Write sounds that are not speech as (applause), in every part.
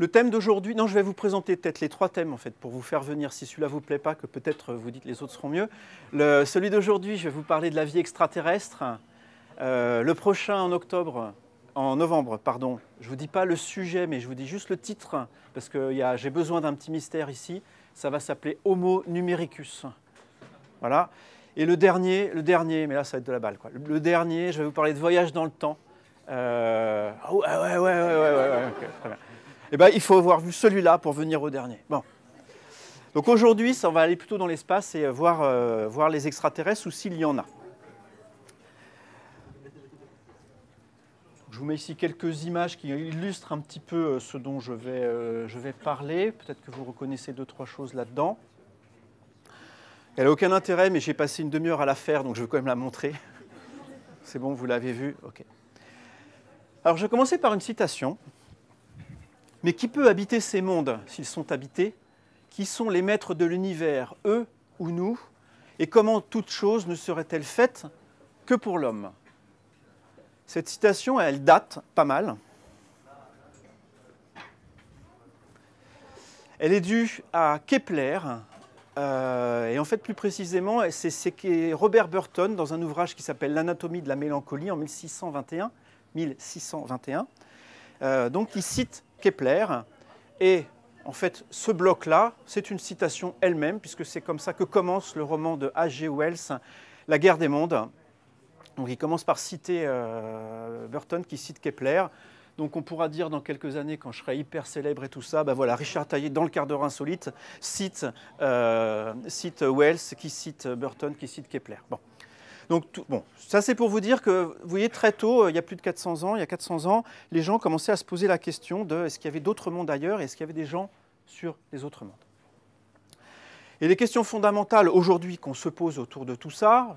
le thème d'aujourd'hui, non, je vais vous présenter peut-être les trois thèmes en fait pour vous faire venir. Si celui-là vous plaît pas, que peut-être vous dites les autres seront mieux. celui d'aujourd'hui, je vais vous parler de la vie extraterrestre. Euh, le prochain en octobre, en novembre, pardon. Je ne vous dis pas le sujet, mais je vous dis juste le titre, parce que j'ai besoin d'un petit mystère ici. Ça va s'appeler Homo numericus. Voilà. Et le dernier, le dernier, mais là ça va être de la balle. Quoi. Le dernier, je vais vous parler de voyage dans le temps. Euh, ah ah ouais, ouais, ouais, ouais, eh ben, il faut avoir vu celui-là pour venir au dernier. Bon. Donc aujourd'hui, on va aller plutôt dans l'espace et voir, euh, voir les extraterrestres ou s'il y en a. Je vous mets ici quelques images qui illustrent un petit peu euh, ce dont euh, je vais, parler. Peut-être que vous reconnaissez deux, trois choses là-dedans. Elle n'a aucun intérêt, mais j'ai passé une demi-heure à la faire, donc je vais quand même la montrer. (laughs) C'est bon, vous l'avez vu. Ok. Alors je vais commencer par une citation. Mais qui peut habiter ces mondes s'ils sont habités Qui sont les maîtres de l'univers, eux ou nous Et comment toute chose ne serait-elle faite que pour l'homme cette citation, elle date pas mal. Elle est due à Kepler, euh, et en fait plus précisément, c'est Robert Burton, dans un ouvrage qui s'appelle L'anatomie de la mélancolie en 1621. Euh, donc il cite Kepler, et en fait ce bloc-là, c'est une citation elle-même, puisque c'est comme ça que commence le roman de H.G. Wells, La guerre des mondes, donc il commence par citer euh, Burton qui cite Kepler. Donc on pourra dire dans quelques années, quand je serai hyper célèbre et tout ça, ben voilà, Richard Taillé, dans le quart d'heure insolite, euh, cite, Wells, qui cite Burton, qui cite Kepler. Bon. Donc bon, ça c'est pour vous dire que, vous voyez, très tôt, euh, il y a plus de 400 ans, il y a 400 ans, les gens commençaient à se poser la question de est-ce qu'il y avait d'autres mondes ailleurs et est-ce qu'il y avait des gens sur les autres mondes. Et les questions fondamentales aujourd'hui qu'on se pose autour de tout ça,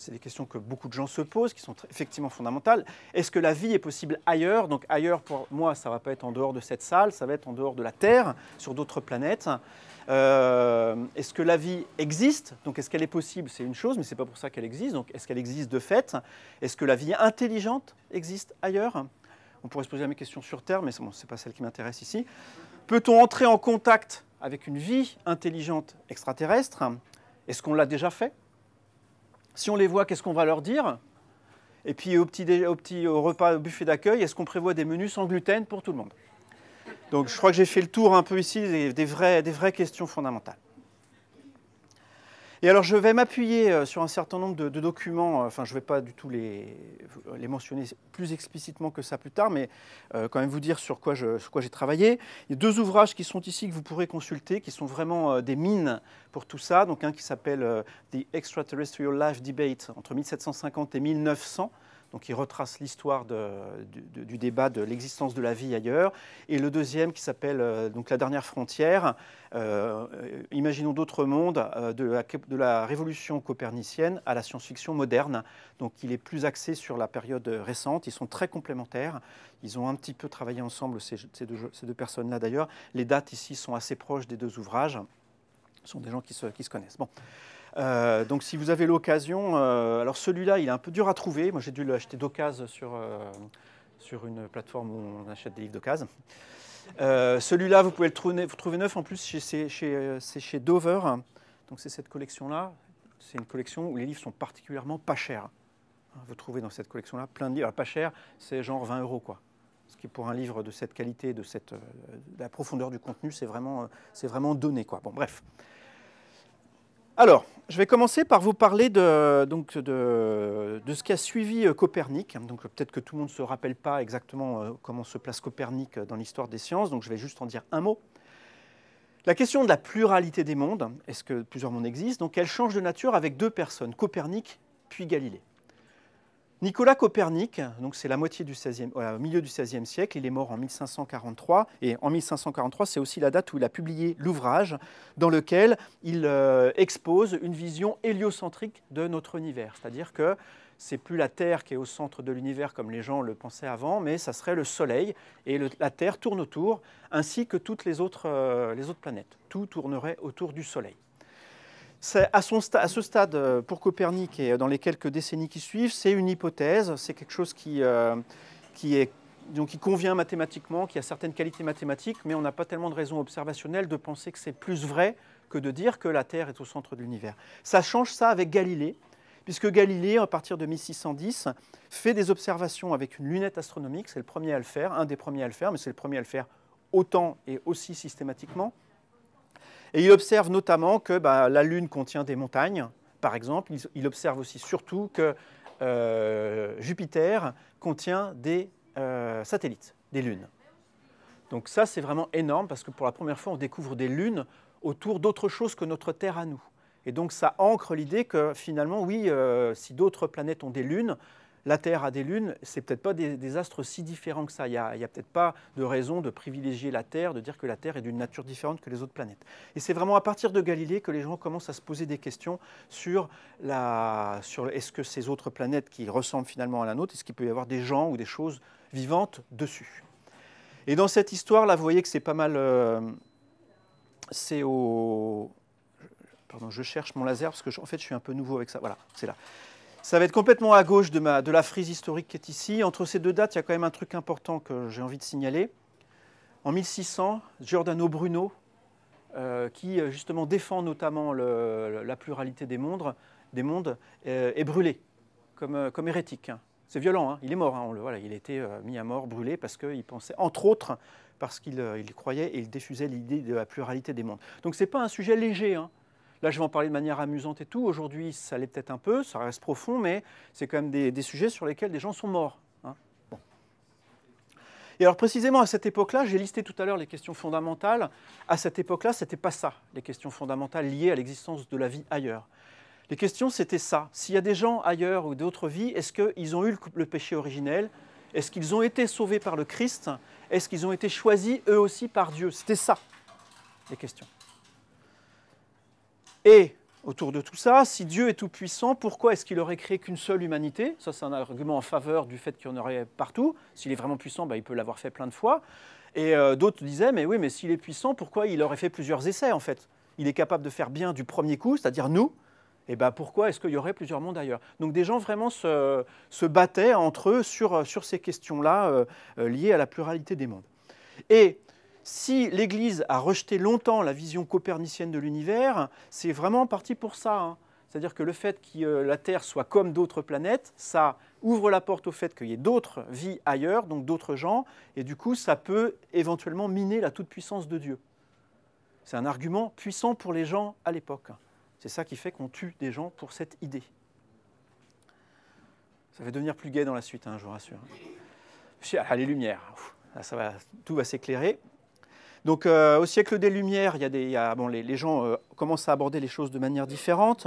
c'est des questions que beaucoup de gens se posent, qui sont effectivement fondamentales. Est-ce que la vie est possible ailleurs Donc ailleurs, pour moi, ça ne va pas être en dehors de cette salle, ça va être en dehors de la Terre, sur d'autres planètes. Euh, est-ce que la vie existe Donc est-ce qu'elle est possible C'est une chose, mais ce n'est pas pour ça qu'elle existe. Donc est-ce qu'elle existe de fait Est-ce que la vie intelligente existe ailleurs On pourrait se poser la questions question sur Terre, mais ce n'est pas celle qui m'intéresse ici. Peut-on entrer en contact avec une vie intelligente extraterrestre Est-ce qu'on l'a déjà fait si on les voit, qu'est-ce qu'on va leur dire Et puis au petit, au repas, au buffet d'accueil, est-ce qu'on prévoit des menus sans gluten pour tout le monde Donc je crois que j'ai fait le tour un peu ici des, des vraies questions fondamentales. Et alors, je vais m'appuyer euh, sur un certain nombre de, documents, euh, enfin, je ne vais pas du tout les, mentionner plus explicitement que ça plus tard, mais euh, quand même vous dire sur quoi j'ai travaillé. Il y a deux ouvrages qui sont ici que vous pourrez consulter, qui sont vraiment des mines pour tout ça. Donc, un qui s'appelle The Extraterrestrial Life Debate entre 1750 et 1900 donc il retrace l'histoire du, débat de l'existence de la vie ailleurs, et le deuxième qui s'appelle euh, donc La dernière frontière, euh, imaginons d'autres mondes, euh, de la, révolution copernicienne à la science-fiction moderne. Donc il est plus axé sur la période récente, ils sont très complémentaires, ils ont un petit peu travaillé ensemble, ces, deux, personnes-là d'ailleurs. Les dates ici sont assez proches des deux ouvrages, ce sont des gens qui se, qui se connaissent. Bon. Euh, donc si vous avez l'occasion, euh, alors celui-là, il est un peu dur à trouver. Moi, j'ai dû l'acheter d'occasion sur, euh, sur une plateforme où on achète des livres d'occasion. celui-là, vous pouvez le trouver, vous trouvez neuf en plus, c'est chez, chez, Dover. Donc c'est cette collection-là. C'est une collection où les livres sont particulièrement pas chers. Hein, vous trouvez dans cette collection-là plein de livres. Ah, pas cher, c'est genre 20 euros quoi ce qui pour un livre de cette qualité, de, cette, la profondeur du contenu, c'est vraiment, vraiment donné. Quoi. Bon, bref. Alors, je vais commencer par vous parler de, donc, de, de ce a suivi euh, Copernic. Donc, peut-être que tout le monde ne se rappelle pas exactement euh, comment se place Copernic euh, dans l'histoire des sciences, donc je vais juste en dire un mot. La question de la pluralité des mondes, est-ce que plusieurs mondes existent Donc, elle change de nature avec deux personnes, Copernic puis Galilée. Nicolas Copernic, donc c'est la moitié du 16e, au milieu du XVIe siècle, il est mort en 1543, et en 1543, c'est aussi la date où il a publié l'ouvrage dans lequel il euh, expose une vision héliocentrique de notre univers, c'est-à-dire que c'est plus la Terre qui est au centre de l'univers comme les gens le pensaient avant, mais ça serait le Soleil, et la Terre tourne autour, ainsi que toutes les autres, euh, les autres planètes. Tout tournerait autour du Soleil. À, ce stade, euh, pour Copernic et dans les quelques décennies qui suivent, c'est une hypothèse, c'est quelque chose qui, euh, qui convient mathématiquement, qui a certaines qualités mathématiques, mais on n'a pas tellement de raisons observationnelles de penser que c'est plus vrai que de dire que la Terre est au centre de l'univers. Ça change ça avec Galilée, puisque Galilée, à partir de 1610, fait des observations avec une lunette astronomique, c'est le premier à le faire, un des premiers à le faire, mais c'est le premier à le faire autant et aussi systématiquement, et il observe notamment que bah, la Lune contient des montagnes, par exemple. Il, observe aussi surtout que euh, Jupiter contient des euh, satellites, des lunes. Donc ça, c'est vraiment énorme parce que pour la première fois, on découvre des lunes autour d'autres choses que notre Terre à nous. Et donc ça ancre l'idée que finalement, oui, euh, si d'autres planètes ont des lunes, la Terre a des lunes, c'est peut-être pas des, astres si différents que ça. Il n'y a, peut-être pas de raison de privilégier la Terre, de dire que la Terre est d'une nature différente que les autres planètes. Et c'est vraiment à partir de Galilée que les gens commencent à se poser des questions sur, la, sur est-ce que ces autres planètes qui ressemblent finalement à la nôtre, est-ce qu'il peut y avoir des gens ou des choses vivantes dessus Et dans cette histoire, là, vous voyez que c'est pas mal... Euh, c'est au... Pardon, je cherche mon laser parce que, en fait, je suis un peu nouveau avec ça. Voilà, c'est là. Ça va être complètement à gauche de, la frise historique qui est ici. Entre ces deux dates, il y a quand même un truc important que j'ai envie de signaler. En 1600, Giordano Bruno, euh, qui euh, justement défend notamment la pluralité des mondes, des mondes euh, est brûlé comme, comme hérétique. Hein. C'est violent, hein. il est mort, hein, il a été mis à mort, brûlé, parce qu'il pensait, entre autres, parce qu'il croyait et il défusait l'idée de la pluralité des mondes. Donc ce n'est pas un sujet léger. Là, je vais en parler de manière amusante et tout. Aujourd'hui, ça l'est peut-être un peu, ça reste profond, mais c'est quand même des, sujets sur lesquels des gens sont morts. Hein. Et alors précisément à cette époque-là, j'ai listé tout à l'heure les questions fondamentales. À cette époque-là, ce n'était pas ça, les questions fondamentales liées à l'existence de la vie ailleurs. Les questions, c'était ça. S'il y a des gens ailleurs ou d'autres vies, est-ce qu'ils ont eu le péché originel Est-ce qu'ils ont été sauvés par le Christ Est-ce qu'ils ont été choisis eux aussi par Dieu C'était ça, les questions. Et autour de tout ça, si Dieu est tout-puissant, pourquoi est-ce qu'il aurait créé qu'une seule humanité Ça, c'est un argument en faveur du fait qu'il y en aurait partout. S'il est vraiment puissant, bah, il peut l'avoir fait plein de fois. Et euh, d'autres disaient, mais oui, mais s'il est puissant, pourquoi il aurait fait plusieurs essais, en fait Il est capable de faire bien du premier coup, c'est-à-dire nous. Et ben pourquoi est-ce qu'il y aurait plusieurs mondes ailleurs Donc des gens vraiment se, battaient entre eux sur, sur ces questions-là euh, euh, liées à la pluralité des mondes. Et si l'Église a rejeté longtemps la vision copernicienne de l'univers, c'est vraiment parti pour ça. Hein. C'est-à-dire que le fait que euh, la Terre soit comme d'autres planètes, ça ouvre la porte au fait qu'il y ait d'autres vies ailleurs, donc d'autres gens, et du coup, ça peut éventuellement miner la toute-puissance de Dieu. C'est un argument puissant pour les gens à l'époque. C'est ça qui fait qu'on tue des gens pour cette idée. Ça va devenir plus gai dans la suite, hein, je vous rassure. Allez, les lumières, tout va s'éclairer. Donc euh, au siècle des Lumières, il y a les, gens euh, commencent à aborder les choses de manière différente.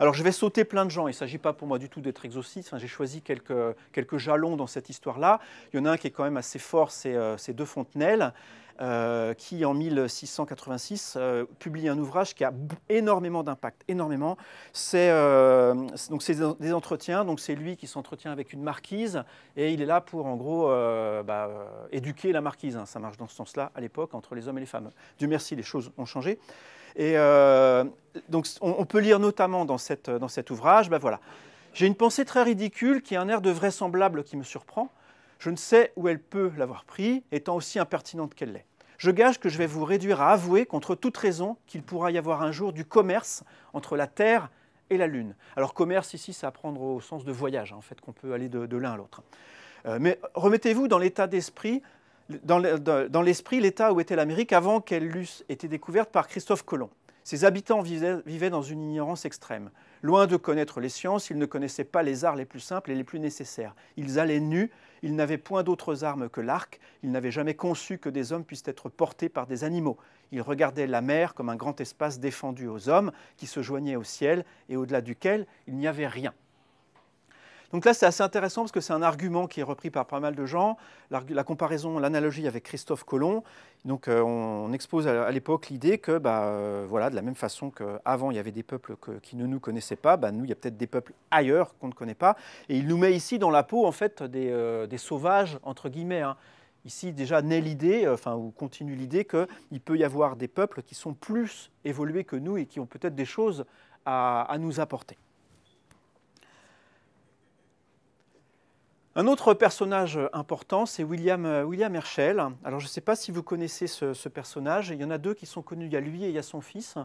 Alors je vais sauter plein de gens, il ne s'agit pas pour moi du tout d'être exhaustif, hein. j'ai choisi quelques, jalons dans cette histoire-là. Il y en a un qui est quand même assez fort, c'est euh, De deux Fontenelle. Euh, qui en 1686 euh, publie un ouvrage qui a énormément d'impact, énormément. C'est euh, donc des entretiens, donc c'est lui qui s'entretient avec une marquise et il est là pour en gros bah, éduquer la marquise. Hein. ça marche dans ce sens-là à l'époque entre les hommes et les femmes. Dieu merci, les choses ont changé. Et donc on, peut lire notamment dans, cette, dans cet ouvrage, bah, voilà. J'ai une pensée très ridicule qui a un air de vraisemblable qui me surprend. Je ne sais où elle peut l'avoir pris, étant aussi impertinente qu'elle l'est. Je gage que je vais vous réduire à avouer, contre toute raison, qu'il pourra y avoir un jour du commerce entre la Terre et la Lune. Alors commerce ici, ça à prendre au sens de voyage, hein, en fait, qu'on peut aller de, l'un à l'autre. Euh, mais remettez-vous dans l'état d'esprit, dans l'esprit, l'état où était l'Amérique avant qu'elle eût été découverte par Christophe Colomb. Ses habitants vivaient dans une ignorance extrême. Loin de connaître les sciences, ils ne connaissaient pas les arts les plus simples et les plus nécessaires. Ils allaient nus, il n'avait point d'autres armes que l'arc, il n'avait jamais conçu que des hommes puissent être portés par des animaux. Il regardait la mer comme un grand espace défendu aux hommes, qui se joignaient au ciel et au-delà duquel il n'y avait rien. Donc là, c'est assez intéressant parce que c'est un argument qui est repris par pas mal de gens, la, comparaison, l'analogie avec Christophe Colomb. Donc euh, on, expose à, l'époque l'idée que, bah, euh, voilà, de la même façon qu'avant, il y avait des peuples qui ne nous connaissaient pas, bah, nous, il y a peut-être des peuples ailleurs qu'on ne connaît pas. Et il nous met ici dans la peau, en fait, des, euh, des sauvages, entre guillemets. Hein. Ici, déjà, naît l'idée, enfin, ou continue l'idée qu'il peut y avoir des peuples qui sont plus évolués que nous et qui ont peut-être des choses à nous apporter. Un autre personnage important, c'est William, euh, William Herschel. Alors je ne sais pas si vous connaissez ce, personnage. Il y en a deux qui sont connus. Il y a lui et il y a son fils,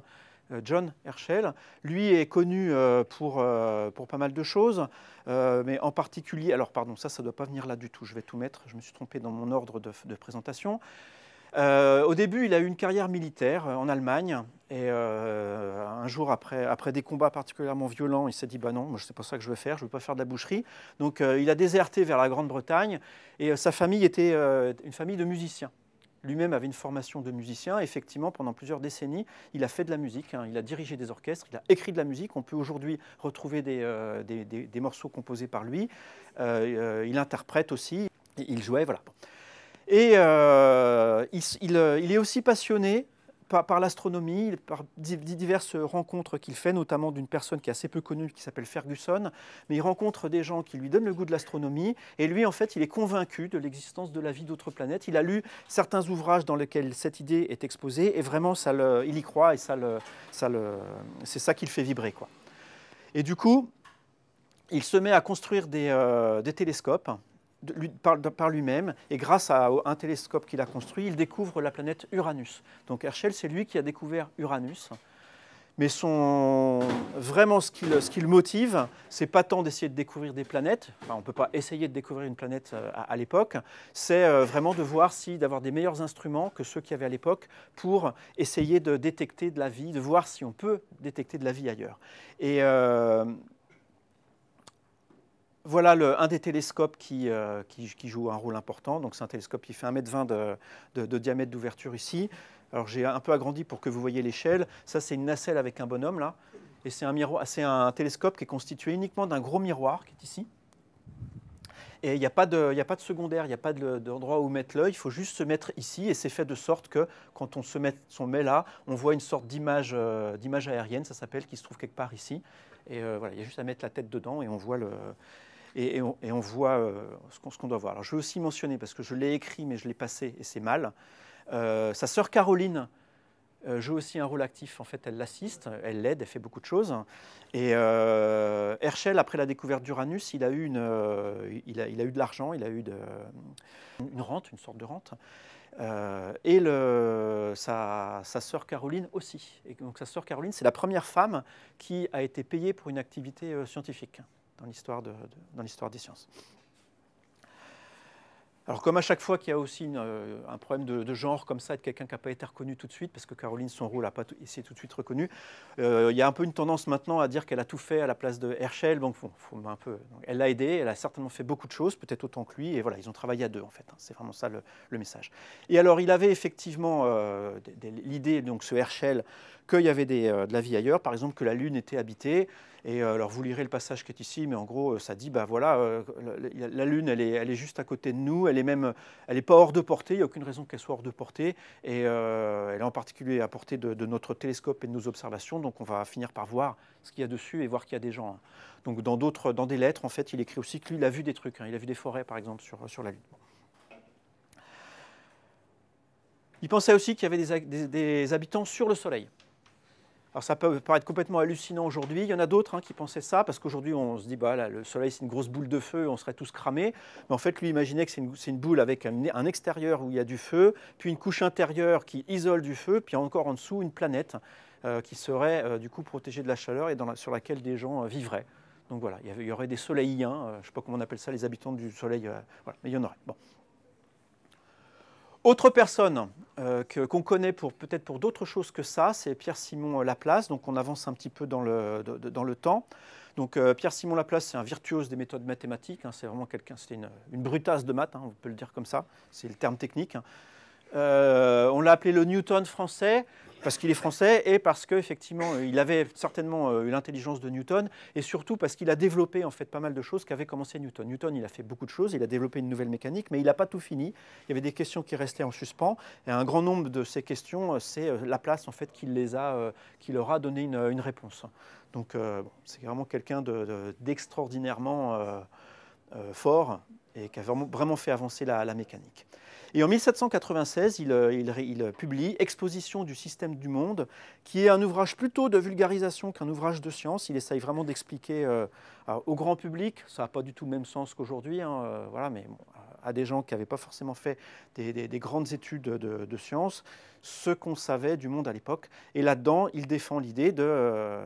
euh, John Herschel. Lui est connu euh, pour, pas mal de choses, mais en particulier... Alors pardon, ça, ça ne doit pas venir là du tout. Je vais tout mettre. Je me suis trompé dans mon ordre de présentation. Euh, au début, il a eu une carrière militaire euh, en Allemagne. Et euh, un jour, après, des combats particulièrement violents, il s'est dit Bah non, moi, c'est pas ça que je veux faire, je veux pas faire de la boucherie. Donc, il a déserté vers la Grande-Bretagne. Et sa famille était une famille de musiciens. Lui-même avait une formation de musicien. Effectivement, pendant plusieurs décennies, il a fait de la musique, hein. il a dirigé des orchestres, il a écrit de la musique. On peut aujourd'hui retrouver des, morceaux composés par lui. il interprète aussi, il jouait, voilà. Et euh, euh, il, est aussi passionné par, par l'astronomie, par diverses rencontres qu'il fait, notamment d'une personne qui est assez peu connue, qui s'appelle Ferguson. Mais il rencontre des gens qui lui donnent le goût de l'astronomie. Et lui, en fait, il est convaincu de l'existence de la vie d'autres planètes. Il a lu certains ouvrages dans lesquels cette idée est exposée. Et vraiment, il y croit et c'est ça qui le fait vibrer. Et du coup, il se met à construire des euh, télescopes par, lui-même, et grâce à un télescope qu'il a construit, il découvre la planète Uranus. Donc Herschel, c'est lui qui a découvert Uranus. Mais vraiment, ce qui le ce n'est motive, c'est pas tant d'essayer de découvrir des planètes. Enfin, on ne peut pas essayer de découvrir une planète euh, à, l'époque. C'est euh, vraiment de voir si d'avoir des meilleurs instruments que ceux qu'il y avait à l'époque pour essayer de détecter de la vie, de voir si on peut détecter de la vie ailleurs. Et euh, voilà un des télescopes euh, qui, joue un rôle important. Donc c'est un télescope qui fait 1,20 m de, de, diamètre d'ouverture ici. Alors j'ai un peu agrandi pour que vous voyez l'échelle. Ça c'est une nacelle avec un bonhomme là. Et c'est un, un télescope qui est constitué uniquement d'un gros miroir qui est ici. Et il n'y a, pas de secondaire, il n'y a pas d'endroit où mettre l'œil, il faut juste se mettre ici et c'est fait de sorte que quand on se met, met là, on voit une sorte d'image, euh, d'image aérienne, ça s'appelle, qui se trouve quelque part ici. Et euh, voilà, il y a juste à mettre la tête dedans et on voit le, et, on, voit euh, ce qu'on doit voir. je veux aussi mentionner, parce que je l'ai écrit, mais je l'ai passé, et c'est mal, euh, sa sœur Caroline euh, joue aussi un rôle actif. En fait, elle l'assiste, elle l'aide, elle fait beaucoup de choses. Et Herschel, après la découverte d'Uranus, il, a eu de l'argent, il a eu une rente, une sorte de rente. et sa, sœur Caroline aussi. Et donc sa sœur Caroline, c'est la première femme qui a été payée pour une activité scientifique dans l'histoire de, des sciences. Alors comme à chaque fois qu'il y a aussi euh, un problème de, genre comme ça, être de quelqu'un qui n'a pas été reconnu tout de suite, parce que Caroline, son rôle n'a pas été tout de suite reconnu, euh, il y a un peu une tendance maintenant à dire qu'elle a tout fait à la place de Herschel. Bon, un peu, donc, elle l'a aidé, elle a certainement fait beaucoup de choses, peut-être autant que lui, et voilà, ils ont travaillé à deux en fait. Hein. c'est vraiment ça le, message. Et alors il avait effectivement euh, l'idée, donc ce Herschel, qu'il y avait euh, de la vie ailleurs, par exemple que la Lune était habitée. Et euh, alors vous lirez le passage qui est ici, mais en gros euh, ça dit, bah voilà, la, Lune elle est, juste à côté de nous, elle est même, elle n'est pas hors de portée, il n'y a aucune raison qu'elle soit hors de portée, et elle est en particulier à portée de, notre télescope et de nos observations, donc on va finir par voir ce qu'il y a dessus et voir qu'il y a des gens. Hein. Donc dans d'autres, dans des lettres en fait, il écrit aussi que lui il a vu des trucs, hein. il a vu des forêts par exemple sur, la Lune. Il pensait aussi qu'il y avait des, habitants sur le Soleil. Alors ça peut paraître complètement hallucinant aujourd'hui. Il y en a d'autres hein, qui pensaient ça, parce qu'aujourd'hui on se dit, bah, le Soleil c'est une grosse boule de feu, on serait tous cramés. Mais en fait, lui imaginait que c'est une, boule avec un, extérieur où il y a du feu, puis une couche intérieure qui isole du feu, puis encore en dessous une planète euh, qui serait euh, du coup protégée de la chaleur et dans sur laquelle des gens euh, vivraient. Donc voilà, il y, aurait des soleils, je ne sais pas comment on appelle ça, les habitants du Soleil, mais il y en aurait. Autre personne euh, qu'on connaît peut-être pour d'autres choses que ça, c'est Pierre-Simon Laplace. Donc on avance un petit peu dans le, temps. Donc euh, Pierre-Simon Laplace, c'est un virtuose des méthodes mathématiques. Hein. c'est vraiment quelqu'un, c'est une, une, brutasse de maths, hein, on peut le dire comme ça. C'est le terme technique. Hein. Euh, on l'a appelé le Newton français parce qu'il est français et parce qu'effectivement, euh, il avait certainement eu l'intelligence de Newton et surtout parce qu'il a développé en fait pas mal de choses qu'avait commencé Newton. Newton, il a fait beaucoup de choses, il a développé une nouvelle mécanique, mais il n'a pas tout fini. Il y avait des questions qui restaient en suspens et un grand nombre de ces questions, euh, c'est euh, place en fait qui, les a, qu'il leur a donné une, réponse. Donc, c'est vraiment quelqu'un d'extraordinairement fort et qui a vraiment fait avancer la, mécanique. Et en 1796, il, euh, euh, publie Exposition du système du monde, qui est un ouvrage plutôt de vulgarisation qu'un ouvrage de science. Il essaye vraiment d'expliquer euh, au grand public, ça n'a pas du tout le même sens qu'aujourd'hui, hein, voilà, mais à des gens qui n'avaient pas forcément fait des, grandes études de, de sciences, ce qu'on savait du monde à l'époque. Et là-dedans, il défend l'idée de,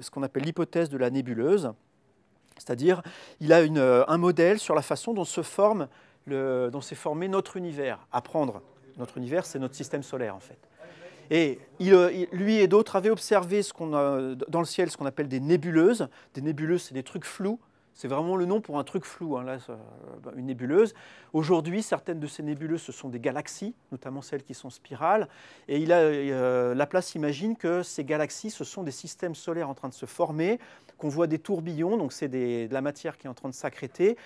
ce qu'on appelle l'hypothèse de la nébuleuse. C'est-à-dire, il a euh, un modèle sur la façon dont s'est formé notre univers. Apprendre notre univers, c'est notre système solaire en fait. Et euh, lui et d'autres avaient observé dans le ciel ce qu'on appelle des nébuleuses. Des nébuleuses, c'est des trucs flous c'est vraiment le nom pour un truc flou, hein, euh, une nébuleuse. Aujourd'hui, certaines de ces nébuleuses, ce sont des galaxies, notamment celles qui sont spirales. Et il a, euh, Laplace imagine que ces galaxies, ce sont des systèmes solaires en train de se former, qu'on voit des tourbillons, donc c'est de la matière qui est en train de s'accréter.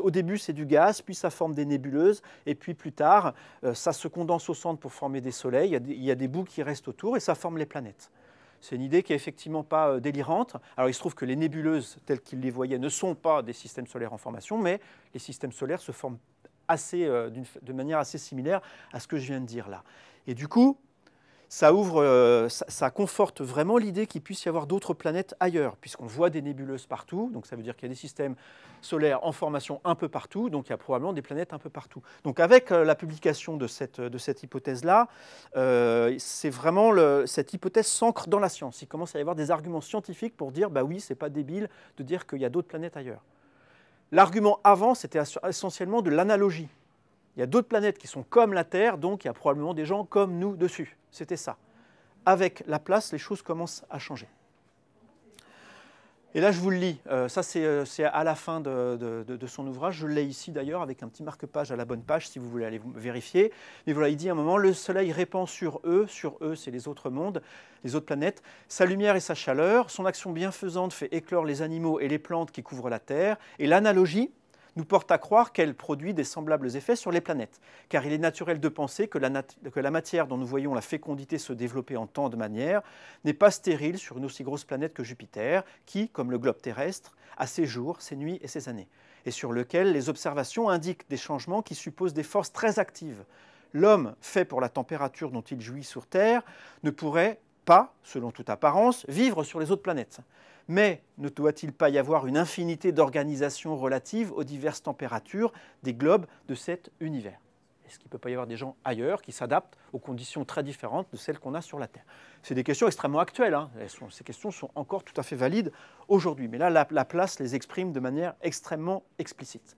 au début, c'est du gaz, puis ça forme des nébuleuses, et puis plus tard, euh, ça se condense au centre pour former des soleils. il y a des bouts qui restent autour et ça forme les planètes. C'est une idée qui n'est effectivement pas euh, délirante. Alors il se trouve que les nébuleuses telles qu'ils les voyaient, ne sont pas des systèmes solaires en formation, mais les systèmes solaires se forment assez, euh, de manière assez similaire à ce que je viens de dire là. Et du coup, ça ouvre, euh, ça, conforte vraiment l'idée qu'il puisse y avoir d'autres planètes ailleurs, puisqu'on voit des nébuleuses partout, donc ça veut dire qu'il y a des systèmes solaires en formation un peu partout, donc il y a probablement des planètes un peu partout. Donc avec euh, la publication de cette, de cette hypothèse-là, euh, c'est vraiment cette hypothèse s'ancre dans la science. Il commence à y avoir des arguments scientifiques pour dire, bah oui, c'est pas débile de dire qu'il y a d'autres planètes ailleurs. L'argument avant, c'était essentiellement de l'analogie. Il y a d'autres planètes qui sont comme la Terre, donc il y a probablement des gens comme nous dessus. C'était ça. Avec la place, les choses commencent à changer. Et là, je vous le lis. Euh, ça, euh, c'est à la fin de, son ouvrage. Je l'ai ici d'ailleurs avec un petit marque-page à la bonne page si vous voulez aller vérifier. Mais voilà, il dit un moment Le soleil répand sur eux, sur eux, c'est les autres mondes, les autres planètes, sa lumière et sa chaleur. Son action bienfaisante fait éclore les animaux et les plantes qui couvrent la terre. Et l'analogie, nous porte à croire qu'elle produit des semblables effets sur les planètes, car il est naturel de penser que la, matière dont nous voyons la fécondité se développer en tant de manières n'est pas stérile sur une aussi grosse planète que Jupiter, qui, comme le globe terrestre, a ses jours, ses nuits et ses années, et sur lequel les observations indiquent des changements qui supposent des forces très actives. L'homme fait pour la température dont il jouit sur Terre ne pourrait pas, selon toute apparence, vivre sur les autres planètes. Mais ne doit-il pas y avoir une infinité d'organisations relatives aux diverses températures des globes de cet univers Est-ce qu'il ne peut pas y avoir des gens ailleurs qui s'adaptent aux conditions très différentes de celles qu'on a sur la Terre C'est des questions extrêmement actuelles. Hein. ces questions sont encore tout à fait valides aujourd'hui. Mais là, la, la place les exprime de manière extrêmement explicite.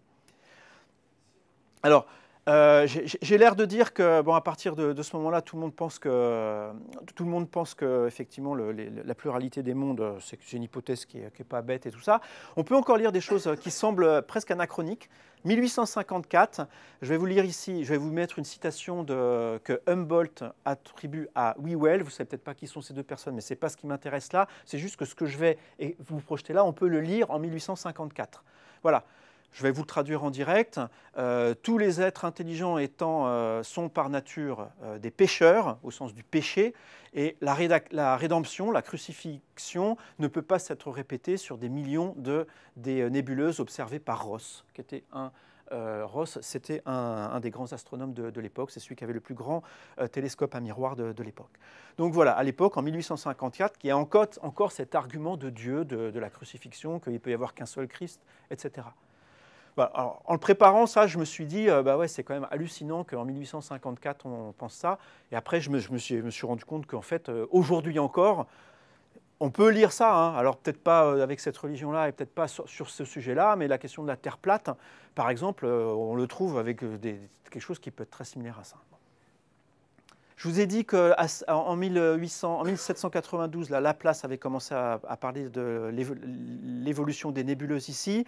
Alors, euh, j'ai l'air de dire que, bon, à partir de, ce moment-là, tout le monde pense que, tout le monde pense que effectivement, la pluralité des mondes, c'est une hypothèse qui n'est pas bête et tout ça. On peut encore lire des choses euh, qui semblent euh, presque anachroniques. 1854, je vais vous lire ici, je vais vous mettre une citation que Humboldt attribue à Wewell. Vous ne savez peut-être pas qui sont ces deux personnes, mais ce n'est pas ce qui m'intéresse là. C'est juste que ce que je vais vous projeter là, on peut le lire en 1854. Voilà je vais vous le traduire en direct, euh, tous les êtres intelligents étant, euh, sont par nature euh, des pécheurs, au sens du péché, et la, rédemption, la crucifixion, ne peut pas s'être répétée sur des millions de des nébuleuses observées par Ross, qui était un... Ross, c'était un, des grands astronomes de, l'époque, c'est celui qui avait le plus grand télescope à miroir de, l'époque. Donc voilà, à l'époque, en 1854, qui est encore, cet argument de Dieu, de, de la crucifixion, qu'il ne peut y avoir qu'un seul Christ, etc. Bah, en le préparant, ça, je me suis dit, euh, bah ouais, c'est quand même hallucinant qu'en 1854, on pense ça. Et après, je me, suis, rendu compte qu'en fait, euh, aujourd'hui encore, on peut lire ça, hein. alors peut-être pas euh, avec cette religion-là et peut-être pas sur, ce sujet-là, mais la question de la Terre plate, par exemple, on le trouve avec quelque chose qui peut être très similaire à ça. Je vous ai dit qu'en 1792, Laplace avait commencé à parler de l'évolution des nébuleuses ici.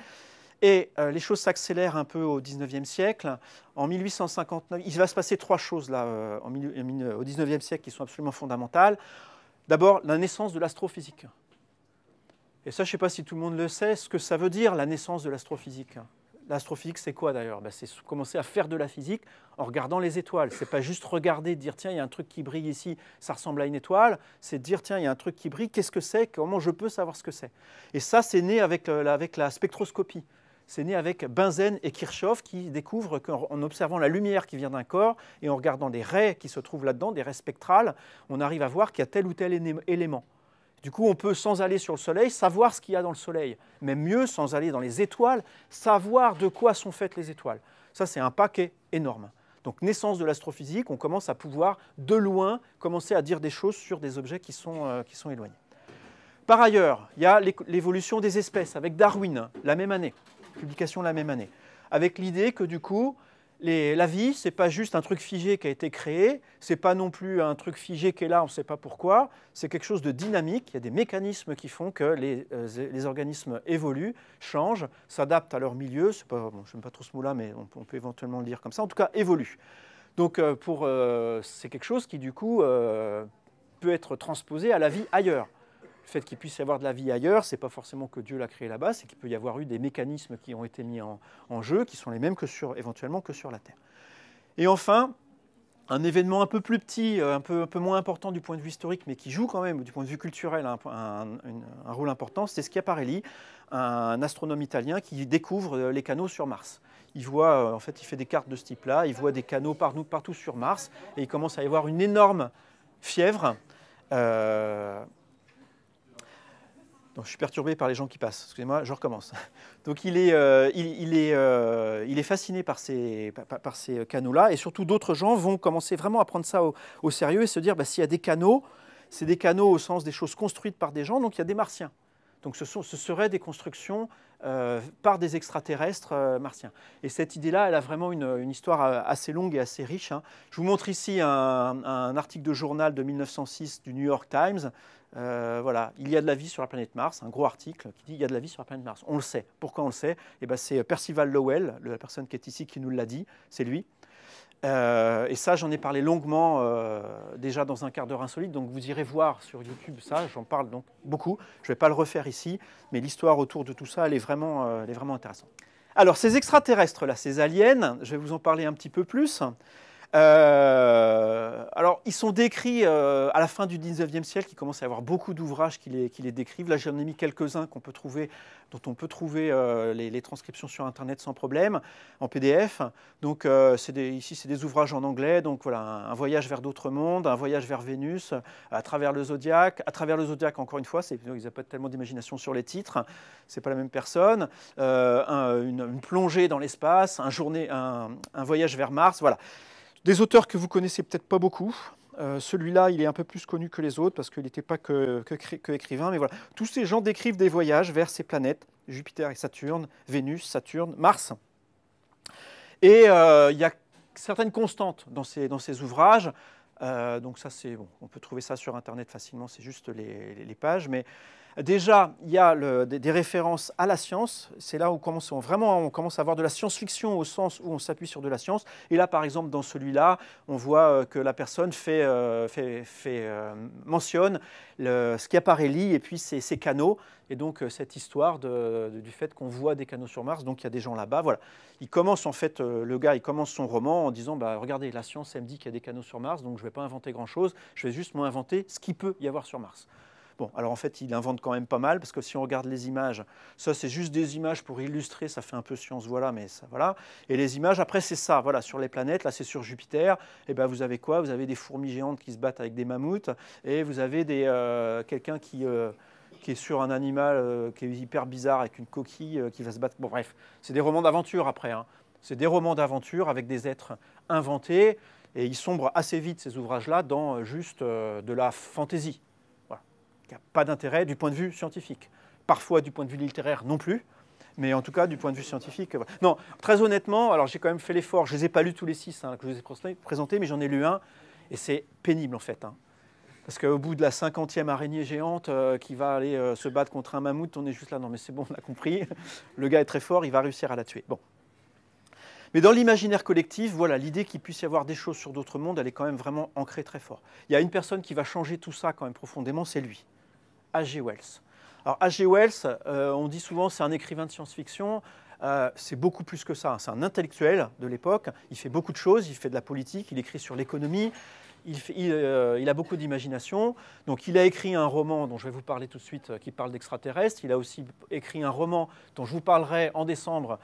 Et euh, les choses s'accélèrent un peu au 19e siècle. En 1859, il va se passer trois choses là, euh, au 19e siècle qui sont absolument fondamentales. D'abord, la naissance de l'astrophysique. Et ça, je ne sais pas si tout le monde le sait, ce que ça veut dire, la naissance de l'astrophysique. L'astrophysique, c'est quoi d'ailleurs ben, C'est commencer à faire de la physique en regardant les étoiles. Ce n'est pas juste regarder, dire tiens, il y a un truc qui brille ici, ça ressemble à une étoile. C'est dire tiens, il y a un truc qui brille, qu'est-ce que c'est Comment je peux savoir ce que c'est Et ça, c'est né avec euh, la spectroscopie. C'est né avec Benzen et Kirchhoff qui découvrent qu'en observant la lumière qui vient d'un corps et en regardant des raies qui se trouvent là-dedans, des raies spectrales, on arrive à voir qu'il y a tel ou tel élément. Du coup, on peut, sans aller sur le Soleil, savoir ce qu'il y a dans le Soleil. Mais mieux, sans aller dans les étoiles, savoir de quoi sont faites les étoiles. Ça, c'est un paquet énorme. Donc, naissance de l'astrophysique, on commence à pouvoir, de loin, commencer à dire des choses sur des objets qui sont euh, éloignés. Par ailleurs, il y a l'évolution des espèces avec Darwin, la même année publication la même année. Avec l'idée que du coup, la vie, c'est pas juste un truc figé qui a été créé, c'est pas non plus un truc figé qui est là, on ne sait pas pourquoi, c'est quelque chose de dynamique, il y a des mécanismes qui font que les, euh, organismes évoluent, changent, s'adaptent à leur milieu, je n'aime pas trop ce mot-là, mais on, peut éventuellement le dire comme ça, en tout cas évoluent. Donc euh, euh, c'est quelque chose qui du coup peut être transposé à la vie ailleurs le fait qu'il puisse y avoir de la vie ailleurs, ce n'est pas forcément que Dieu l'a créé là-bas, c'est qu'il peut y avoir eu des mécanismes qui ont été mis en, jeu, qui sont les mêmes que sur, éventuellement que sur la Terre. Et enfin, un événement un peu plus petit, euh, un peu, peu moins important du point de vue historique, mais qui joue quand même du point de vue culturel hein, un, rôle important, c'est Schiaparelli, un astronome italien qui découvre euh, les canaux sur Mars. Il voit, euh, en fait, il fait des cartes de ce type-là, il voit des canaux partout, partout sur Mars, et il commence à y avoir une énorme fièvre. Donc, je suis perturbé par les gens qui passent. Excusez-moi, je recommence. (laughs) Donc, il est, euh, il, est, euh, il est fasciné par ces, par ces canaux-là. Et surtout, d'autres gens vont commencer vraiment à prendre ça au, sérieux et se dire bah, s'il y a des canaux, c'est des canaux au sens des choses construites par des gens, donc il y a des martiens. Donc, ce, sont, ce seraient des constructions euh, par des extraterrestres martiens. Et cette idée-là, elle a vraiment une, histoire assez longue et assez riche. Hein. Je vous montre ici un, un, article de journal de 1906 du New York Times euh, voilà, il y a de la vie sur la planète Mars, un gros article qui dit il y a de la vie sur la planète Mars. On le sait. Pourquoi on le sait eh ben, C'est euh, Percival Lowell, la personne qui est ici, qui nous l'a dit, c'est lui. Euh, et ça, j'en ai parlé longuement déjà dans un quart d'heure insolite, donc vous irez voir sur YouTube ça, j'en parle donc beaucoup. Je ne vais pas le refaire ici, mais l'histoire autour de tout ça, elle est vraiment, elle est vraiment intéressante. Alors, ces extraterrestres-là, ces aliens, je vais vous en parler un petit peu plus. Euh, alors, ils sont décrits euh, à la fin du 19e siècle, il commence à y avoir beaucoup d'ouvrages qui les, décrivent. Là, j'en ai mis quelques-uns qu'on peut trouver, dont on peut trouver euh, les, transcriptions sur Internet sans problème, en PDF. Donc, ici, c'est des ouvrages en anglais. Donc, voilà, un, voyage vers d'autres mondes, un voyage vers Vénus, à travers le zodiaque. À travers le zodiaque, encore une fois, ils n'ont pas tellement d'imagination sur les titres, c'est pas la même personne. une, plongée dans l'espace, un voyage vers Mars, voilà. Des auteurs que vous connaissez peut-être pas beaucoup. Euh, celui-là, il est un peu plus connu que les autres parce qu'il n'était pas que, que, écrivain. Mais voilà, tous ces gens décrivent des voyages vers ces planètes, Jupiter et Saturne, Vénus, Saturne, Mars. Et euh, il y a certaines constantes dans ces, dans ouvrages. Euh, donc ça, c'est bon, on peut trouver ça sur Internet facilement, c'est juste les, les, pages. Mais Déjà, il y a des, références à la science. C'est là où on commence, vraiment on commence à avoir de la science-fiction au sens où on s'appuie sur de la science. Et là, par exemple, dans celui-là, on voit euh, que la personne mentionne euh, ce fait, fait euh, mentionne le, et puis ses, canaux. Et donc, cette histoire du fait qu'on voit des canaux sur Mars, donc il y a des gens là-bas, voilà. Il commence, en fait, le gars, il commence son roman en disant, bah, regardez, la science, elle me dit qu'il y a des canaux sur Mars, donc je ne vais pas inventer grand-chose, je vais juste m'inventer ce qu'il peut y avoir sur Mars. Bon, alors en fait, il invente quand même pas mal, parce que si on regarde les images, ça c'est juste des images pour illustrer, ça fait un peu science, voilà, mais ça, voilà. Et les images, après, c'est ça, voilà, sur les planètes, là c'est sur Jupiter, et eh ben vous avez quoi Vous avez des fourmis géantes qui se battent avec des mammouths, et vous avez euh, quelqu'un euh, qui. est sur un animal euh, qui est hyper bizarre avec une coquille qui va se battre. Bon, bref, c'est des romans d'aventure après. Hein. C'est des romans d'aventure avec des êtres inventés et ils sombrent assez vite ces ouvrages-là dans juste de la fantaisie qui n'a pas d'intérêt du point de vue scientifique. Parfois du point de vue littéraire non plus, mais en tout cas du point de vue scientifique. Non, très honnêtement, alors j'ai quand même fait l'effort, je ne les ai pas lus tous les six hein, que je vous ai présentés, mais j'en ai lu un, et c'est pénible en fait. Hein. Parce qu'au bout de la cinquantième araignée géante euh, qui va aller euh, se battre contre un mammouth, on est juste là, non mais c'est bon, on a compris, (laughs) le gars est très fort, il va réussir à la tuer. Bon. Mais dans l'imaginaire collectif, voilà, l'idée qu'il puisse y avoir des choses sur d'autres mondes, elle est quand même vraiment ancrée très fort. Il y a une personne qui va changer tout ça quand même profondément, c'est lui. H.G. Wells. Alors H.G. Wells, euh, on dit souvent c'est un écrivain de science-fiction. Euh, c'est beaucoup plus que ça. Hein. C'est un intellectuel de l'époque. Il fait beaucoup de choses. Il fait de la politique. Il écrit sur l'économie. Il, euh, a beaucoup d'imagination. Donc, il a écrit un roman dont je vais vous parler tout de suite, qui parle d'extraterrestres. Il a aussi écrit un roman dont je vous parlerai en décembre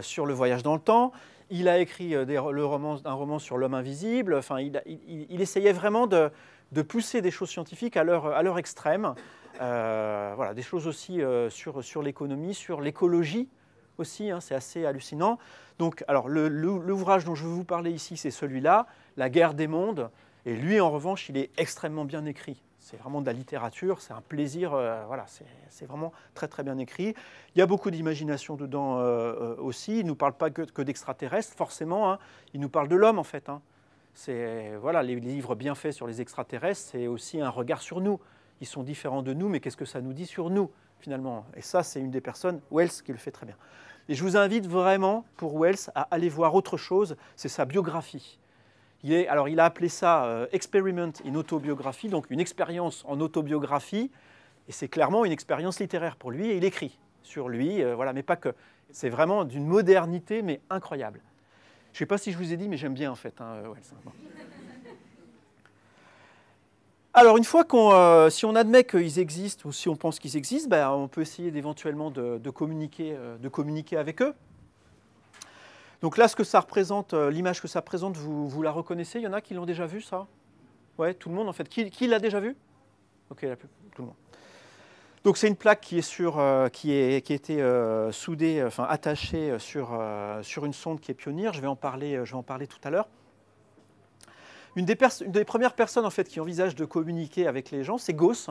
sur le voyage dans le temps. Il a écrit le roman, un roman sur l'homme invisible. Enfin, il essayait vraiment de, de pousser des choses scientifiques à leur, extrême. Euh, voilà, des choses aussi euh, sur, l'économie, sur l'écologie aussi, hein, c'est assez hallucinant. Donc, alors, l'ouvrage dont je veux vous parler ici, c'est celui-là, La guerre des mondes. Et lui, en revanche, il est extrêmement bien écrit. C'est vraiment de la littérature, c'est un plaisir, euh, voilà, c'est vraiment très très bien écrit. Il y a beaucoup d'imagination dedans aussi, il ne nous parle pas que, d'extraterrestres, forcément, hein. il nous parle de l'homme en fait. Hein. C'est voilà, les livres bien faits sur les extraterrestres, c'est aussi un regard sur nous. Ils sont différents de nous, mais qu'est-ce que ça nous dit sur nous finalement Et ça, c'est une des personnes, Wells, qui le fait très bien. Et je vous invite vraiment, pour Wells, à aller voir autre chose, c'est sa biographie. Il alors, il a appelé ça euh, Experiment in Autobiographie, donc une expérience en autobiographie, et c'est clairement une expérience littéraire pour lui, et il écrit sur lui, euh, voilà, mais pas que. C'est vraiment d'une modernité, mais incroyable. Je ne sais pas si je vous ai dit, mais j'aime bien en fait. Hein, euh, Alors, une fois qu'on, euh, si on admet qu'ils existent ou si on pense qu'ils existent, ben, on peut essayer éventuellement de, communiquer, euh, de communiquer avec eux. Donc là, ce que ça représente, l'image que ça présente, vous, la reconnaissez Il y en a qui l'ont déjà vu, ça Ouais, tout le monde en fait. Qui, qui l'a déjà vu Ok, tout le monde. Donc c'est une plaque qui est sur, euh, qui est, qui a été euh, soudée, euh, enfin attachée sur, sur une sonde qui est pionnière. Je vais en parler, je vais en parler tout à l'heure. Une des, premières personnes en fait qui envisage de communiquer avec les gens, c'est Gauss.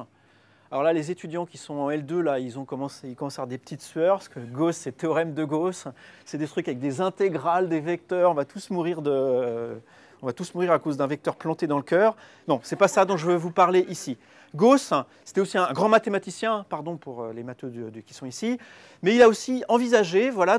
Alors là, les étudiants qui sont en L2, là, ils, ont commencé, ils commencent à avoir des petites sueurs, parce que Gauss, c'est théorème de Gauss, c'est des trucs avec des intégrales, des vecteurs, on va tous mourir de, on va tous mourir à cause d'un vecteur planté dans le cœur. Non, c'est pas ça dont je veux vous parler ici. Gauss, c'était aussi un grand mathématicien, pardon pour euh, les matheux qui sont ici, mais il a aussi envisagé voilà,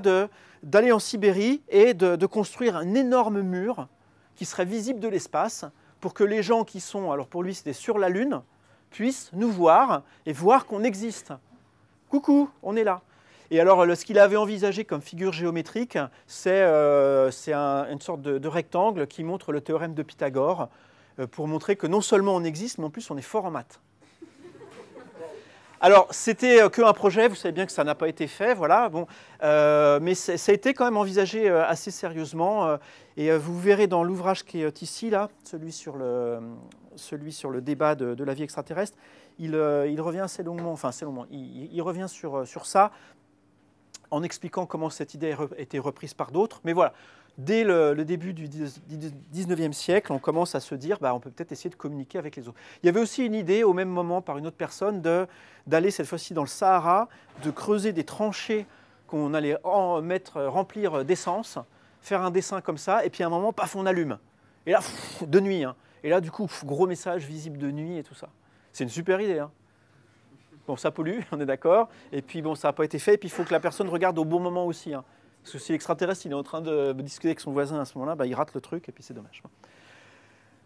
d'aller en Sibérie et de construire un énorme mur qui serait visible de l'espace pour que les gens qui sont, alors pour lui c'était sur la Lune, puissent nous voir et voir qu'on existe. Coucou, on est là. Et alors, ce qu'il avait envisagé comme figure géométrique, c'est euh, une sorte de, rectangle qui montre le théorème de Pythagore euh, pour montrer que non seulement on existe, mais en plus on est fort en maths. Alors, c'était euh, qu'un projet, vous savez bien que ça n'a pas été fait, voilà, bon, mais ça a été quand même envisagé assez sérieusement, et vous verrez dans l'ouvrage qui est ici, là, celui sur le, celui sur le débat de, la vie extraterrestre, il, revient assez longuement, enfin assez longuement, il, il revient sur, sur ça, en expliquant comment cette idée a été reprise par d'autres. Mais voilà, dès le, début du 19e siècle, on commence à se dire, bah, on peut peut-être essayer de communiquer avec les autres. Il y avait aussi une idée, au même moment, par une autre personne, d'aller cette fois-ci dans le Sahara, de creuser des tranchées qu'on allait mettre, remplir d'essence, faire un dessin comme ça, et puis à un moment, paf, on allume. Et là, de nuit. Hein. Et là, du coup, gros message visible de nuit et tout ça. C'est une super idée. Hein. Bon, ça pollue, (laughs) on est d'accord. Et puis, bon, ça n'a pas été fait. Et puis, il faut que la personne regarde au bon moment aussi. Hein. Parce que si l'extraterrestre, il est en train de discuter avec son voisin à ce moment-là, bah, il rate le truc et puis c'est dommage.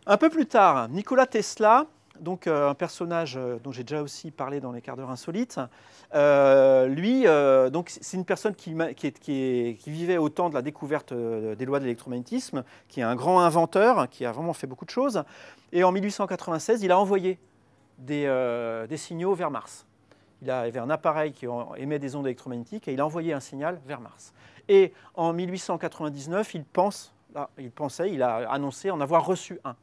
Un peu plus tard, Nikola Tesla, donc euh, un personnage euh, dont j'ai déjà aussi parlé dans les quarts d'heure insolites. Euh, lui, donc c'est une personne qui, vivait au temps de la découverte des lois de l'électromagnétisme, qui est un grand inventeur, qui a vraiment fait beaucoup de choses. Et en 1896, il a envoyé des signaux vers Mars il avait un appareil qui émet des ondes électromagnétiques et il a envoyé un signal vers Mars. Et en 1899, il, pense, il pensait, il a annoncé en avoir reçu un.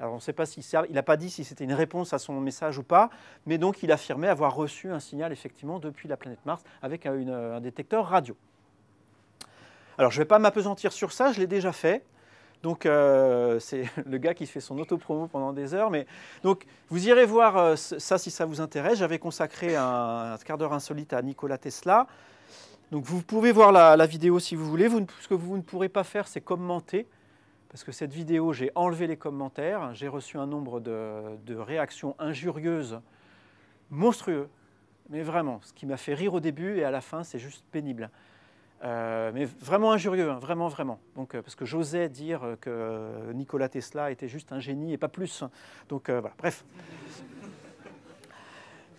Alors on ne sait pas s'il il n'a pas dit si c'était une réponse à son message ou pas, mais donc il affirmait avoir reçu un signal effectivement depuis la planète Mars avec un, un détecteur radio. Alors je ne vais pas m'apesantir sur ça, je l'ai déjà fait. Donc euh, c'est (laughs) le gars qui fait son autopromo pendant des heures. Mais donc vous irez voir euh, ça si ça vous intéresse. J'avais consacré un, quart d'heure insolite à Nikola Tesla. Donc vous pouvez voir la, vidéo si vous voulez. ce que vous ne pourrez pas faire, c'est commenter. Parce que cette vidéo, j'ai enlevé les commentaires. J'ai reçu un nombre de, de réactions injurieuses monstrueuses, Mais vraiment, ce qui m'a fait rire au début et à la fin, c'est juste pénible. Euh, mais vraiment injurieux, hein, vraiment, vraiment. Euh, parce que j'osais dire euh, que Nikola Tesla était juste un génie et pas plus. Donc voilà, bref.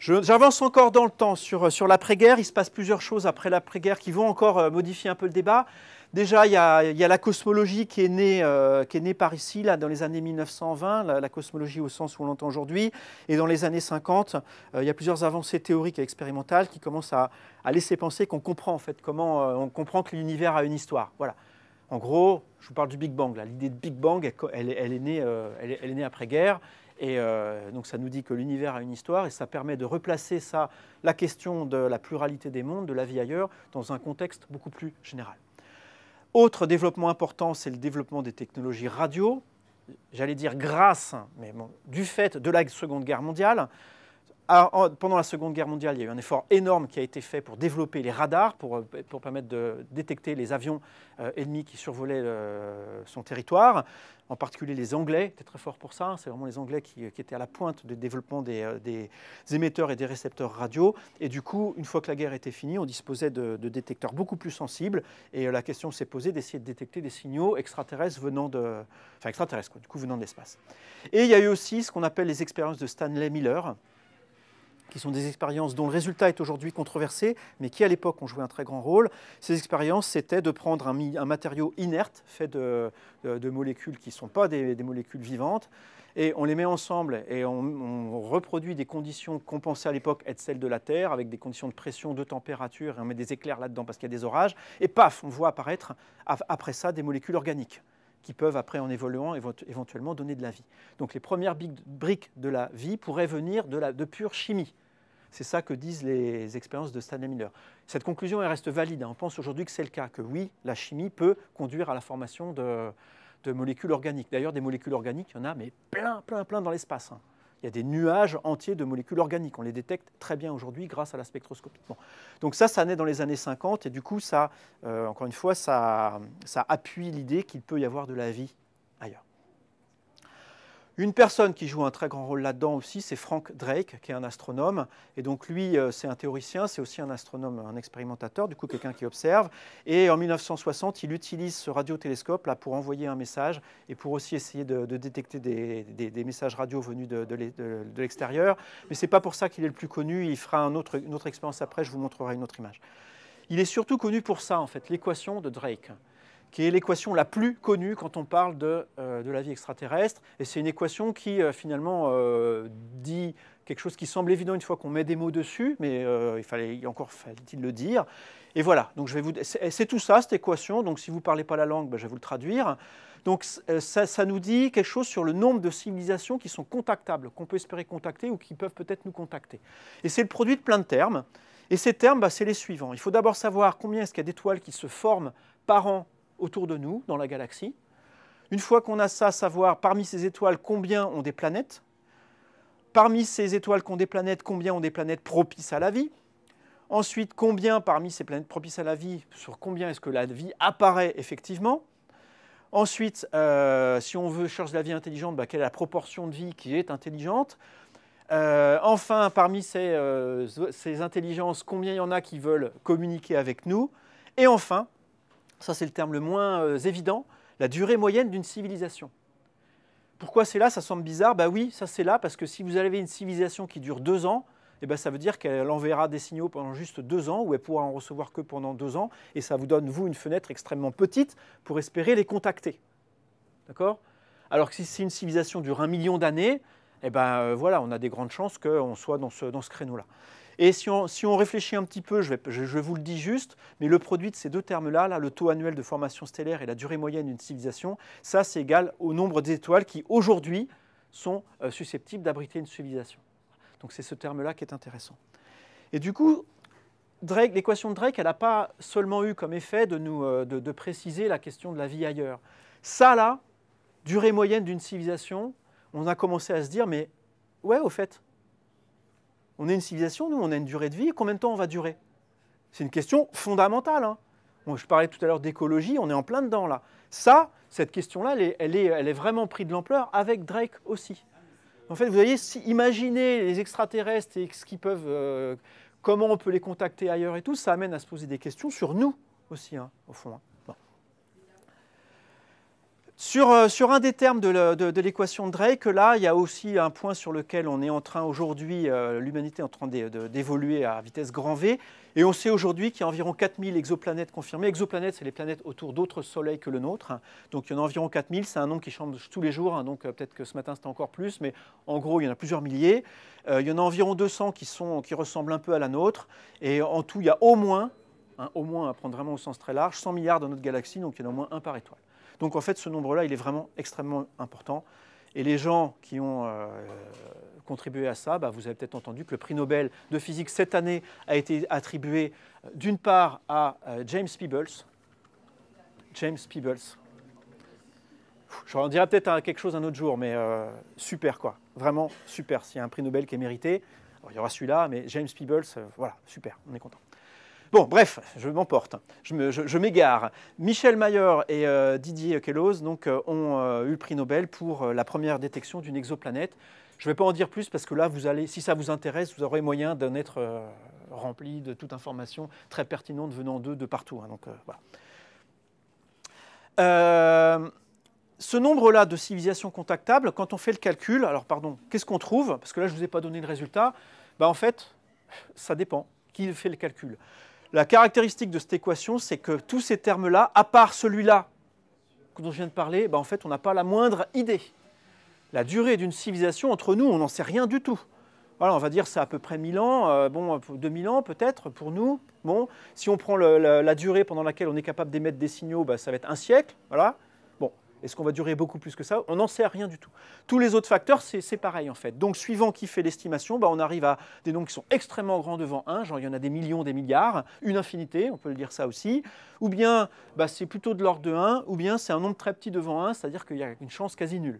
J'avance encore dans le temps sur, sur l'après-guerre. Il se passe plusieurs choses après l'après-guerre qui vont encore modifier un peu le débat. Déjà, il y, a, la cosmologie qui est, née, euh, par ici, dans les années 1920, la, cosmologie au sens où on l'entend aujourd'hui. Et dans les années 50, euh, il y a plusieurs avancées théoriques et expérimentales qui commencent à, laisser penser qu'on comprend en fait comment euh, on comprend que l'univers a une histoire. Voilà. En gros, je vous parle du Big Bang. L'idée de Big Bang, elle, est, née, après-guerre. Et donc ça nous dit que l'univers a une histoire et ça permet de replacer ça, la question de la pluralité des mondes, de la vie ailleurs, dans un contexte beaucoup plus général. Autre développement important, c'est le développement des technologies radio, j'allais dire grâce, mais du fait de la Seconde Guerre mondiale, ah, pendant la Seconde Guerre mondiale, il y a eu un effort énorme qui a été fait pour développer les radars, pour, euh, permettre de détecter les avions euh, ennemis qui survolaient son territoire. En particulier, les Anglais étaient très forts pour ça. C'est vraiment les Anglais qui, étaient à la pointe du développement euh, des, émetteurs et des récepteurs radio. Et du coup, une fois que la guerre était finie, on disposait de, de détecteurs beaucoup plus sensibles. Et la question s'est posée d'essayer de détecter des signaux extraterrestres venant de, enfin extraterrestres quoi, du coup venant de l'espace. Et il y a eu aussi ce qu'on appelle les expériences de Stanley Miller qui sont des expériences dont le résultat est aujourd'hui controversé, mais qui à l'époque ont joué un très grand rôle. Ces expériences, c'était de prendre un, matériau inerte, fait de, molécules qui ne sont pas des, molécules vivantes, et on les met ensemble et on, on reproduit des conditions qu'on pensait à l'époque être celles de la Terre, avec des conditions de pression, de température, et on met des éclairs là-dedans parce qu'il y a des orages, et paf, on voit apparaître après ça des molécules organiques qui peuvent après en évoluant éventuellement donner de la vie. Donc les premières briques de la vie pourraient venir de, pure chimie. C'est ça que disent les expériences de Stanley Miller. Cette conclusion elle reste valide. Hein. On pense aujourd'hui que c'est le cas, que oui, la chimie peut conduire à la formation de, de molécules organiques. D'ailleurs, des molécules organiques, il y en a, mais plein, plein, plein dans l'espace. Hein il y a des nuages entiers de molécules organiques. On les détecte très bien aujourd'hui grâce à la spectroscopie. Donc ça, ça naît dans les années 50 et du coup, ça, euh, encore une fois, ça appuie l'idée qu'il peut y avoir de la vie ailleurs. Une personne qui joue un très grand rôle là-dedans aussi, c'est Frank Drake, qui est un astronome. Et donc lui, euh, c'est un théoricien, c'est aussi un astronome, un expérimentateur, du coup quelqu'un qui observe. Et en 1960, il utilise ce radiotélescope là pour envoyer un message et pour aussi essayer de, détecter des, messages radio venus de, l'extérieur. Mais ce n'est pas pour ça qu'il est le plus connu. Il fera une autre expérience après. Je vous montrerai une autre image. Il est surtout connu pour ça en fait, l'équation de Drake qui est l'équation la plus connue quand on parle de, euh, de la vie extraterrestre. Et c'est une équation qui, euh, finalement, euh, dit quelque chose qui semble évident une fois qu'on met des mots dessus, mais il fallait encore fallait le dire. Et voilà, donc je vais vous... C'est tout ça, cette équation. Donc si vous ne parlez pas la langue, ben, je vais vous le traduire. Donc ça, nous dit quelque chose sur le nombre de civilisations qui sont contactables, qu'on peut espérer contacter ou qui peuvent peut-être nous contacter. Et c'est le produit de plein de termes. Et ces termes, ben, c'est les suivants. Il faut d'abord savoir combien est-ce qu'il y a d'étoiles qui se forment par an autour de nous, dans la galaxie. Une fois qu'on a ça, savoir parmi ces étoiles combien ont des planètes, parmi ces étoiles qui ont des planètes, combien ont des planètes propices à la vie, ensuite combien parmi ces planètes propices à la vie, sur combien est-ce que la vie apparaît effectivement, ensuite euh, si on veut chercher la vie intelligente, bah, quelle est la proportion de vie qui est intelligente, euh, enfin parmi ces, euh, ces intelligences, combien il y en a qui veulent communiquer avec nous, et enfin ça c'est le terme le moins euh, évident, la durée moyenne d'une civilisation. Pourquoi c'est là Ça semble bizarre. Bah oui, ça c'est là, parce que si vous avez une civilisation qui dure deux ans, eh ben, ça veut dire qu'elle enverra des signaux pendant juste deux ans, ou elle pourra en recevoir que pendant deux ans, et ça vous donne, vous, une fenêtre extrêmement petite pour espérer les contacter. D'accord Alors que si une civilisation dure un million d'années, eh ben, euh, voilà, on a des grandes chances qu'on soit dans ce créneau-là. Et si on, réfléchit un petit peu, je, vous le dis juste, mais le produit de ces deux termes-là, là, le taux annuel de formation stellaire et la durée moyenne d'une civilisation, ça c'est égal au nombre d'étoiles qui aujourd'hui sont euh, susceptibles d'abriter une civilisation. Donc c'est ce terme-là qui est intéressant. Et du coup, l'équation de Drake, elle n'a pas seulement eu comme effet euh, de préciser la question de la vie ailleurs. Ça là, durée moyenne d'une civilisation, on a commencé à se dire, mais ouais, au fait, on est une civilisation, nous, on a une durée de vie. Combien de temps on va durer C'est une question fondamentale. Hein. je parlais tout à l'heure d'écologie, on est en plein dedans là. Ça, cette question-là, elle, est, vraiment prise de l'ampleur avec Drake aussi. En fait, vous voyez, si, imaginez les extraterrestres et ce qu'ils peuvent, euh, comment on peut les contacter ailleurs et tout, ça amène à se poser des questions sur nous aussi, hein, au fond. Hein. Euh, sur, un des termes de l'équation de, Drake, là, il y a aussi un point sur lequel on est en train aujourd'hui, euh, l'humanité est en train d'évoluer à vitesse grand V. Et on sait aujourd'hui qu'il y a environ 4000 exoplanètes confirmées. Exoplanètes, c'est les planètes autour d'autres soleils que le nôtre. Donc il y en a environ 4000, c'est un nombre qui change tous les jours, hein. donc euh, peut-être que ce matin c'était encore plus, mais en gros il y en a plusieurs milliers. il y en a environ 200 qui, sont, qui ressemblent un peu à la nôtre. Et en tout, il y a au moins, hein, au moins à prendre vraiment au sens très large, 100 milliards dans notre galaxie, donc il y en a au moins un par étoile. Donc en fait, ce nombre-là, il est vraiment extrêmement important. Et les gens qui ont euh, contribué à ça, bah, vous avez peut-être entendu que le prix Nobel de physique cette année a été attribué euh, d'une part à euh, James Peebles. James Peebles. en dirai peut-être quelque chose un autre jour, mais super quoi. Vraiment super. S'il y a un prix Nobel qui est mérité, il y aura celui-là, mais James Peebles, voilà, super, on est content. Bon, bref, je m'emporte, je m'égare. Michel Mayer et euh, Didier Queloz euh, ont euh, eu le prix Nobel pour la première détection d'une exoplanète. Je ne vais pas en dire plus parce que là, si ça vous intéresse, vous aurez moyen d'en être rempli de toute information très pertinente venant d'eux de partout. Hein, ce nombre-là de civilisations contactables, quand on fait le calcul, alors pardon, qu'est-ce qu'on trouve Parce que là, je ne vous ai pas donné le résultat. Bah, en fait, ça dépend qui fait le calcul. La caractéristique de cette équation, c'est que tous ces termes-là, à part celui-là dont je viens de parler, ben, en fait, on n'a pas la moindre idée. La durée d'une civilisation, entre nous, on n'en sait rien du tout. Voilà, on va dire c'est à peu près 1000 ans, euh, bon, 2000 euh, ans peut-être pour nous. Bon, si on prend la, durée pendant laquelle on est capable d'émettre des signaux, ben, ça va être un siècle. Voilà. Est-ce qu'on va durer beaucoup plus que ça On n'en sait rien du tout. Tous les autres facteurs, c'est pareil en fait. Donc suivant qui fait l'estimation, bah, on arrive à des nombres qui sont extrêmement grands devant 1, genre il y en a des millions, des milliards, une infinité, on peut le dire ça aussi, ou bien bah, c'est plutôt de l'ordre de 1, ou bien c'est un nombre très petit devant 1, c'est-à-dire qu'il y a une chance quasi nulle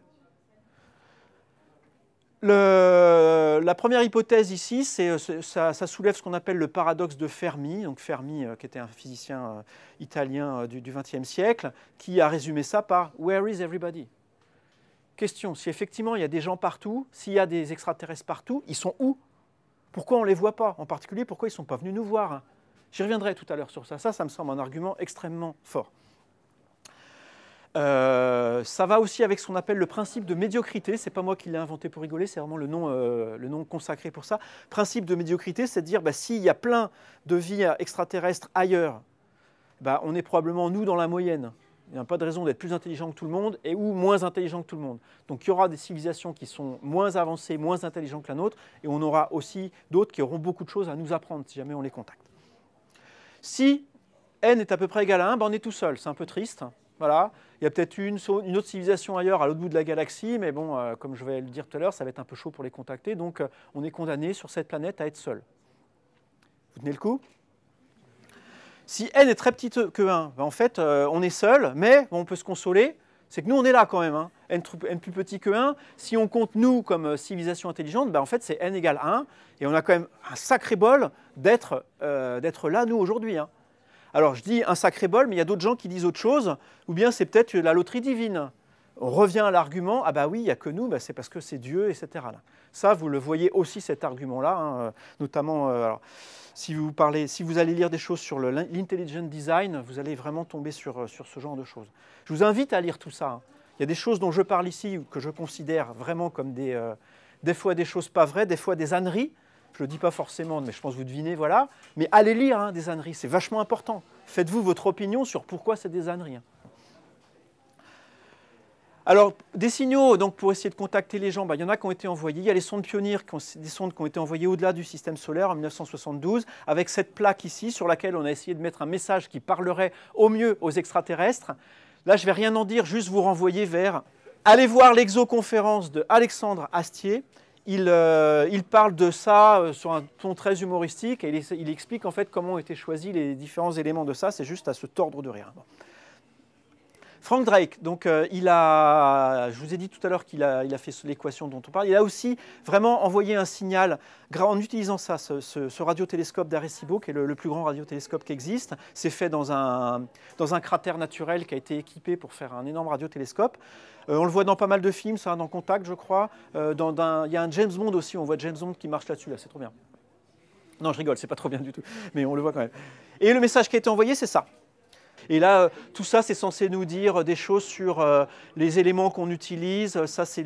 la première hypothèse ici, euh, c'est ça, ça, soulève ce qu'on appelle le paradoxe de Fermi, donc Fermi euh, qui était un physicien euh, italien du XXe siècle, qui a résumé ça par Where is everybody Question si effectivement il y a des gens partout, s'il y a des extraterrestres partout, ils sont où Pourquoi on ne les voit pas En particulier, pourquoi ils ne sont pas venus nous voir hein J'y reviendrai tout à l'heure sur ça. Ça, ça me semble un argument extrêmement fort. Euh, ça va aussi avec ce qu'on appelle le principe de médiocrité. C'est pas moi qui l'ai inventé pour rigoler, c'est vraiment le nom, euh, le nom consacré pour ça. Principe de médiocrité, c'est de dire bah, s'il y a plein de vies extraterrestres ailleurs, bah, on est probablement nous dans la moyenne. Il n'y a pas de raison d'être plus intelligent que tout le monde et ou moins intelligent que tout le monde. Donc il y aura des civilisations qui sont moins avancées, moins intelligentes que la nôtre, et on aura aussi d'autres qui auront beaucoup de choses à nous apprendre si jamais on les contacte. Si n est à peu près égal à 1, bah, on est tout seul, c'est un peu triste. Voilà. Il y a peut-être une, autre civilisation ailleurs à l'autre bout de la galaxie, mais bon, euh, comme je vais le dire tout à l'heure, ça va être un peu chaud pour les contacter. Donc, euh, on est condamné sur cette planète à être seul. Vous tenez le coup Si n est très petite que 1, ben, en fait, euh, on est seul, mais on peut se consoler. C'est que nous, on est là quand même. Hein. N, plus petit que 1, si on compte nous comme civilisation intelligente, ben en fait, c'est n égale 1. Et on a quand même un sacré bol d'être là, nous, aujourd'hui. Hein. Alors je dis un sacré bol, mais il y a d'autres gens qui disent autre chose, ou bien c'est peut-être la loterie divine. On revient à l'argument, ah bah oui, il n'y a que nous, bah c'est parce que c'est Dieu, etc. Ça, vous le voyez aussi cet argument-là, hein, euh, notamment euh, si, vous allez lire des choses sur l'intelligent design, vous allez vraiment tomber euh, sur, ce genre de choses. Je vous invite à lire tout ça. Hein. Il y a des choses dont je parle ici, que je considère vraiment comme des, des fois des choses pas vraies, des fois des âneries, je le dis pas forcément, mais je pense que vous devinez, voilà. Mais allez lire hein, des âneries, c'est vachement important. Faites-vous votre opinion sur pourquoi c'est des âneries. Hein. Alors, des signaux donc, pour essayer de contacter les gens, bah, il y en a qui ont été envoyés. Il y a les sondes pionnières, qui des sondes qui ont été envoyées au-delà du système solaire en 1972, avec cette plaque ici sur laquelle on a essayé de mettre un message qui parlerait au mieux aux extraterrestres. Là, je ne vais rien en dire, juste vous renvoyer vers... Allez voir l'exoconférence de Alexandre Astier, euh, il, parle de ça euh, sur un ton très humoristique et il, explique en fait comment ont été choisis les différents éléments de ça. C'est juste à se tordre de rire. Frank Drake, donc euh, il a, je vous ai dit tout à l'heure qu'il a, il a fait l'équation dont on parle, il a aussi vraiment envoyé un signal en utilisant ça, ce, radiotélescope d'Arecibo, qui est le, plus grand radiotélescope qui existe. C'est fait dans un, cratère naturel qui a été équipé pour faire un énorme radiotélescope. Euh, on le voit dans pas mal de films, ça, dans Contact, je crois. Euh, dans, il y a un James Bond aussi, on voit James Bond qui marche là-dessus, là c'est trop bien. Non, je rigole, c'est pas trop bien du tout, mais on le voit quand même. Et le message qui a été envoyé, c'est ça. Et là, euh, tout ça, c'est censé nous dire euh, des choses sur euh, les éléments qu'on utilise. Ça, c'est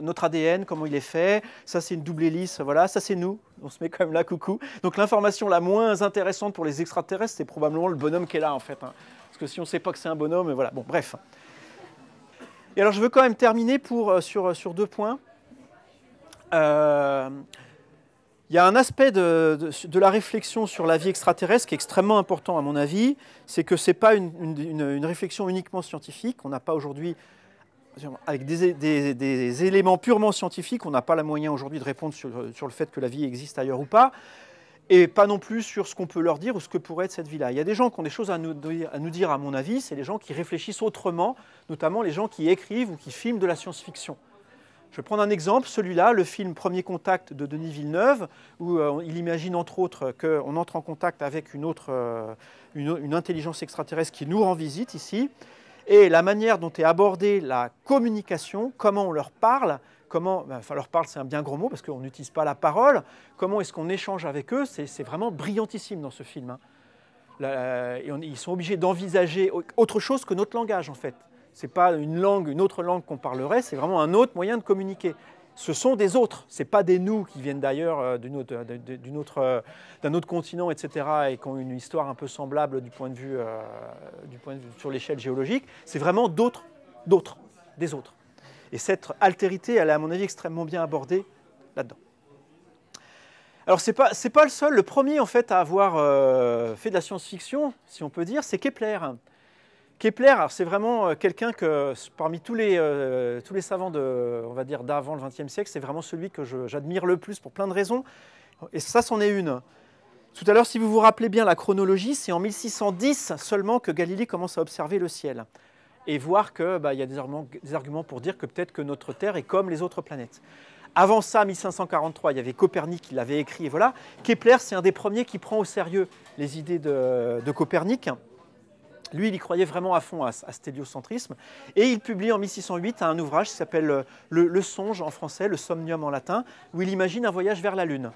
notre ADN, comment il est fait. Ça, c'est une double hélice. Voilà, ça, c'est nous. On se met quand même là, coucou. Donc, l'information la moins intéressante pour les extraterrestres, c'est probablement le bonhomme qui est là, en fait. Hein. Parce que si on ne sait pas que c'est un bonhomme, voilà. Bon, bref. Et alors, je veux quand même terminer pour, sur, sur deux points. Euh, il y a un aspect de, la réflexion sur la vie extraterrestre qui est extrêmement important à mon avis, c'est que ce n'est pas une, réflexion uniquement scientifique. On n'a pas aujourd'hui, avec des, éléments purement scientifiques, on n'a pas la moyen aujourd'hui de répondre sur, le fait que la vie existe ailleurs ou pas, et pas non plus sur ce qu'on peut leur dire ou ce que pourrait être cette vie-là. Il y a des gens qui ont des choses à nous, à nous dire, à mon avis, c'est les gens qui réfléchissent autrement, notamment les gens qui écrivent ou qui filment de la science-fiction. Je vais prendre un exemple, celui-là, le film Premier Contact de Denis Villeneuve, où euh, il imagine entre autres qu'on entre en contact avec une, autre, euh, une, intelligence extraterrestre qui nous rend visite ici. Et la manière dont est abordée la communication, comment on leur parle, comment, ben, enfin leur parle c'est un bien gros mot parce qu'on n'utilise pas la parole, comment est-ce qu'on échange avec eux, c'est vraiment brillantissime dans ce film. Hein. Euh, et ils sont obligés d'envisager autre chose que notre langage en fait. Ce n'est pas une langue, une autre langue qu'on parlerait, c'est vraiment un autre moyen de communiquer. Ce sont des autres, ce n'est pas des nous qui viennent d'ailleurs euh, euh, d'un autre, autre, continent, etc., et qui ont une histoire un peu semblable du point de vue, euh, du point de sur l'échelle géologique. C'est vraiment d'autres, d'autres, des autres. Et cette altérité, elle est à mon avis extrêmement bien abordée là-dedans. Alors c'est pas pas le seul, le premier en fait à avoir fait de la science-fiction, si on peut dire, c'est Kepler. Kepler, c'est vraiment euh, quelqu'un que parmi tous les, euh, tous les savants de, on va dire d'avant le XXe siècle, c'est vraiment celui que j'admire le plus pour plein de raisons. Et ça, c'en est une. Tout à l'heure, si vous vous rappelez bien la chronologie, c'est en 1610 seulement que Galilée commence à observer le ciel et voir qu'il bah, y a des arguments, pour dire que peut-être que notre Terre est comme les autres planètes. Avant ça, 1543, il y avait Copernic qui l'avait écrit, voilà. Kepler, c'est un des premiers qui prend au sérieux les idées de Copernic. Lui, il y croyait vraiment à fond à, à cet héliocentrisme. Et il publie en 1608 un ouvrage qui s'appelle euh, le, songe en français, le somnium en latin, où il imagine un voyage vers la Lune.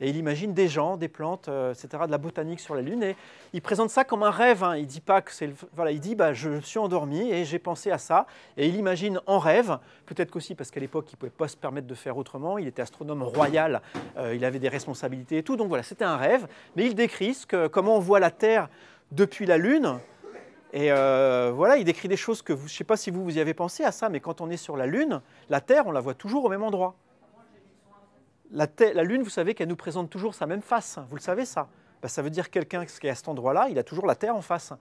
Et il imagine des gens, des plantes, euh, etc., de la botanique sur la Lune. Et il présente ça comme un rêve. Hein. Il dit pas que c'est. Voilà, il dit bah, je suis endormi et j'ai pensé à ça. Et il imagine en rêve, peut-être qu'aussi parce qu'à l'époque, il ne pouvait pas se permettre de faire autrement. Il était astronome royal, euh, il avait des responsabilités et tout. Donc voilà, c'était un rêve. Mais il décrit comment on voit la Terre depuis la Lune et euh, voilà, il décrit des choses que je ne sais pas si vous, vous y avez pensé à ça, mais quand on est sur la Lune, la Terre, on la voit toujours au même endroit. La, Lune, vous savez qu'elle nous présente toujours sa même face, vous le savez ça. Ben, ça veut dire quelqu'un qui est à cet endroit-là, il a toujours la Terre en face.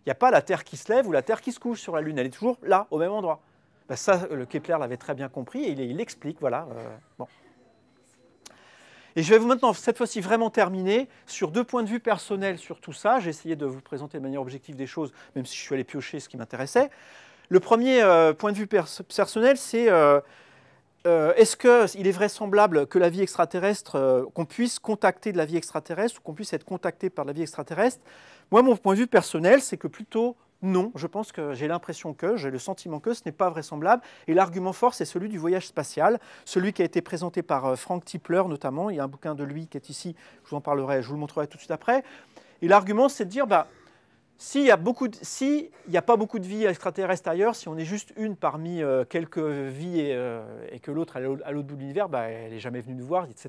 Il n'y a pas la Terre qui se lève ou la Terre qui se couche sur la Lune, elle est toujours là, au même endroit. Ben, ça, euh, le Kepler l'avait très bien compris et il, l'explique. voilà. Euh, bon. Et je vais vous maintenant, cette fois-ci, vraiment terminer sur deux points de vue personnels sur tout ça. J'ai essayé de vous présenter de manière objective des choses, même si je suis allé piocher ce qui m'intéressait. Le premier euh, point de vue personnel, c'est euh, euh, est-ce qu'il est vraisemblable que la vie extraterrestre, qu'on puisse contacter de la vie extraterrestre ou qu'on puisse être contacté par la vie extraterrestre Moi, mon point de vue personnel, c'est que plutôt non, je pense que j'ai l'impression que, j'ai le sentiment que ce n'est pas vraisemblable. Et l'argument fort, c'est celui du voyage spatial, celui qui a été présenté par euh, Frank Tipler notamment. Il y a un bouquin de lui qui est ici, je vous en parlerai, je vous le montrerai tout de suite après. Et l'argument, c'est de dire, bah, s'il n'y a, pas beaucoup de vie extraterrestre ailleurs, si on est juste une parmi euh, quelques vies et, euh, que l'autre à l'autre bout de l'univers, bah, elle n'est jamais venue nous voir, c'est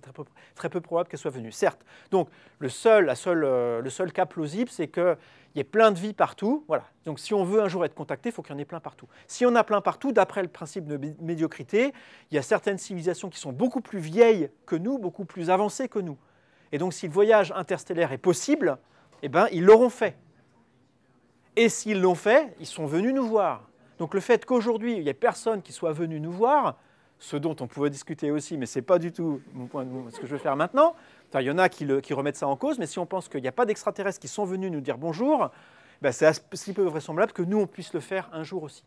très peu, probable qu'elle soit venue, certes. Donc le seul, la seule, euh, le seul cas plausible, c'est qu'il y ait plein de vies partout. Voilà. Donc si on veut un jour être contacté, il faut qu'il y en ait plein partout. Si on a plein partout, d'après le principe de médiocrité, il y a certaines civilisations qui sont beaucoup plus vieilles que nous, beaucoup plus avancées que nous. Et donc si le voyage interstellaire est possible, eh ben, ils l'auront fait. Et s'ils l'ont fait, ils sont venus nous voir. Donc le fait qu'aujourd'hui, il n'y ait personne qui soit venu nous voir, ce dont on pouvait discuter aussi, mais ce n'est pas du tout mon point de vue, ce que je vais faire maintenant. Enfin, il y en a qui, remettent ça en cause, mais si on pense qu'il n'y a pas d'extraterrestres qui sont venus nous dire bonjour, ben, c'est si peu vraisemblable que nous, on puisse le faire un jour aussi.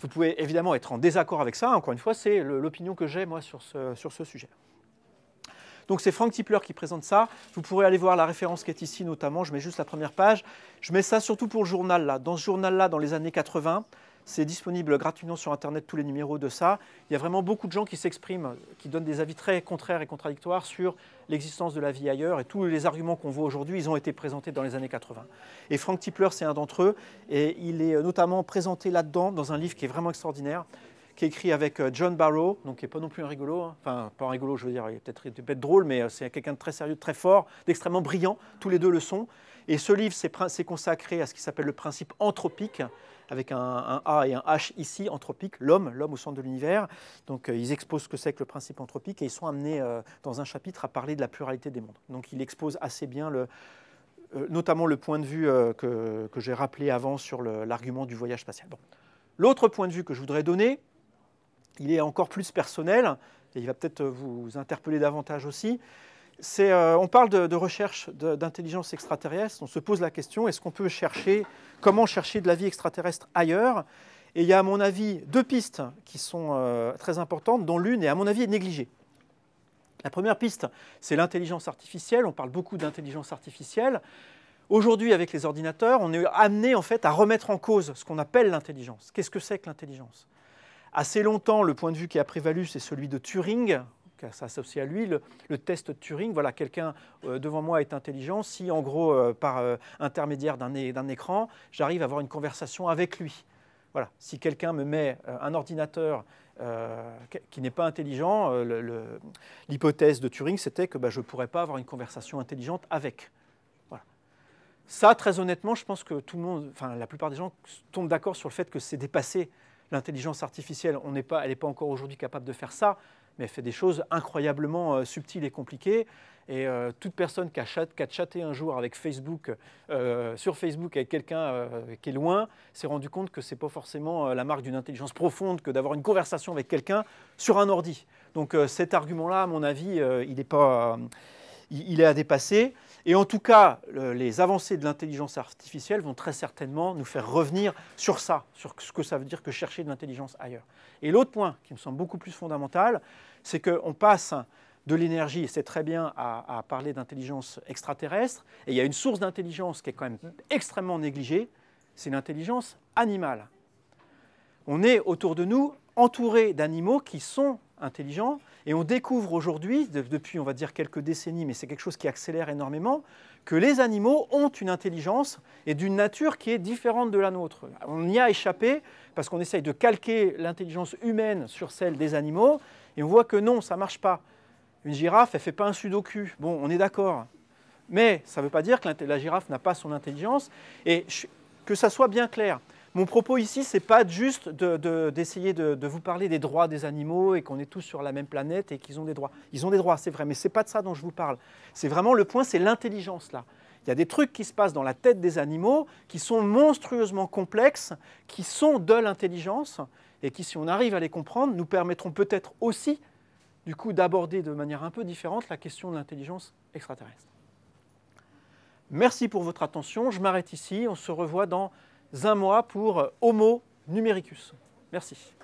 Vous pouvez évidemment être en désaccord avec ça, encore une fois, c'est l'opinion que j'ai moi sur ce, sur ce sujet. Donc c'est Frank Tipler qui présente ça. Vous pourrez aller voir la référence qui est ici notamment. Je mets juste la première page. Je mets ça surtout pour le journal là. Dans ce journal là, dans les années 80, c'est disponible gratuitement sur Internet, tous les numéros de ça. Il y a vraiment beaucoup de gens qui s'expriment, qui donnent des avis très contraires et contradictoires sur l'existence de la vie ailleurs. Et tous les arguments qu'on voit aujourd'hui, ils ont été présentés dans les années 80. Et Frank Tipler, c'est un d'entre eux. Et il est euh, notamment présenté là-dedans, dans un livre qui est vraiment extraordinaire, qui est écrit avec euh, John Barrow, donc qui n'est pas non plus un rigolo, hein. enfin pas un rigolo, je veux dire, il est peut-être drôle, mais euh, c'est quelqu'un de très sérieux, de très fort, d'extrêmement brillant, tous les deux le sont. Et ce livre, c'est consacré à ce qui s'appelle le principe anthropique, avec un, A et un H ici, anthropique, l'homme, l'homme au centre de l'univers. Donc euh, ils exposent ce que c'est que le principe anthropique et ils sont amenés dans un chapitre à parler de la pluralité des mondes. Donc il expose assez bien le, notamment le point de vue que, j'ai rappelé avant sur l'argument du voyage spatial. L'autre point de vue que je voudrais donner, il est encore plus personnel, et il va peut-être vous interpeller davantage aussi. Euh, on parle de, recherche d'intelligence extraterrestre, on se pose la question, est-ce qu'on peut chercher, comment chercher de la vie extraterrestre ailleurs Et il y a à mon avis deux pistes qui sont euh, très importantes, dont l'une est à mon avis négligée. La première piste, c'est l'intelligence artificielle, on parle beaucoup d'intelligence artificielle. Aujourd'hui, avec les ordinateurs, on est amené en fait à remettre en cause ce qu'on appelle l'intelligence. Qu'est-ce que c'est que l'intelligence Assez longtemps, le point de vue qui a prévalu, c'est celui de Turing, ça s'associe à lui, le, test de Turing. Voilà, quelqu'un euh, devant moi est intelligent. Si, en gros, euh, par euh, intermédiaire d'un écran, j'arrive à avoir une conversation avec lui. Voilà, si quelqu'un me met un ordinateur qui n'est pas intelligent, l'hypothèse de Turing, c'était que bah, je ne pourrais pas avoir une conversation intelligente avec. Ça, très honnêtement, je pense que tout le monde, enfin la plupart des gens tombent d'accord sur le fait que c'est dépassé L'intelligence artificielle, on n'est pas, elle n'est pas encore aujourd'hui capable de faire ça, mais elle fait des choses incroyablement euh, subtiles et compliquées. Et euh, toute personne qui a, chat, chatté un jour avec Facebook, euh, sur Facebook avec quelqu'un qui est loin, s'est rendu compte que ce n'est pas forcément la marque d'une intelligence profonde que d'avoir une conversation avec quelqu'un sur un ordi. Donc cet argument-là, à mon avis, il n'est pas, il est à dépasser. Et en tout cas, les avancées de l'intelligence artificielle vont très certainement nous faire revenir sur ça, sur ce que ça veut dire que chercher de l'intelligence ailleurs. Et l'autre point qui me semble beaucoup plus fondamental, c'est qu'on passe de l'énergie, et c'est très bien, à, à parler d'intelligence extraterrestre. Et il y a une source d'intelligence qui est quand même extrêmement négligée, c'est l'intelligence animale. On est autour de nous entouré d'animaux qui sont intelligents, et on découvre aujourd'hui, depuis on va dire quelques décennies, mais c'est quelque chose qui accélère énormément, que les animaux ont une intelligence et d'une nature qui est différente de la nôtre. On y a échappé parce qu'on essaye de calquer l'intelligence humaine sur celle des animaux, et on voit que non, ça ne marche pas. Une girafe, elle ne fait pas un sudoku. Bon, on est d'accord. Mais ça ne veut pas dire que la girafe n'a pas son intelligence. Et que ça soit bien clair, mon propos ici, ce n'est pas juste d'essayer de, vous parler des droits des animaux et qu'on est tous sur la même planète et qu'ils ont des droits. Ils ont des droits, c'est vrai, mais n'est pas de ça dont je vous parle. C'est vraiment le point, c'est l'intelligence là. Il y a des trucs qui se passent dans la tête des animaux qui sont monstrueusement complexes, qui sont de l'intelligence et qui, si on arrive à les comprendre, nous permettront peut-être aussi, du coup, d'aborder de manière un peu différente la question de l'intelligence extraterrestre. Merci pour votre attention. Je m'arrête ici. On se revoit dans un mois pour euh, Homo numericus. Merci.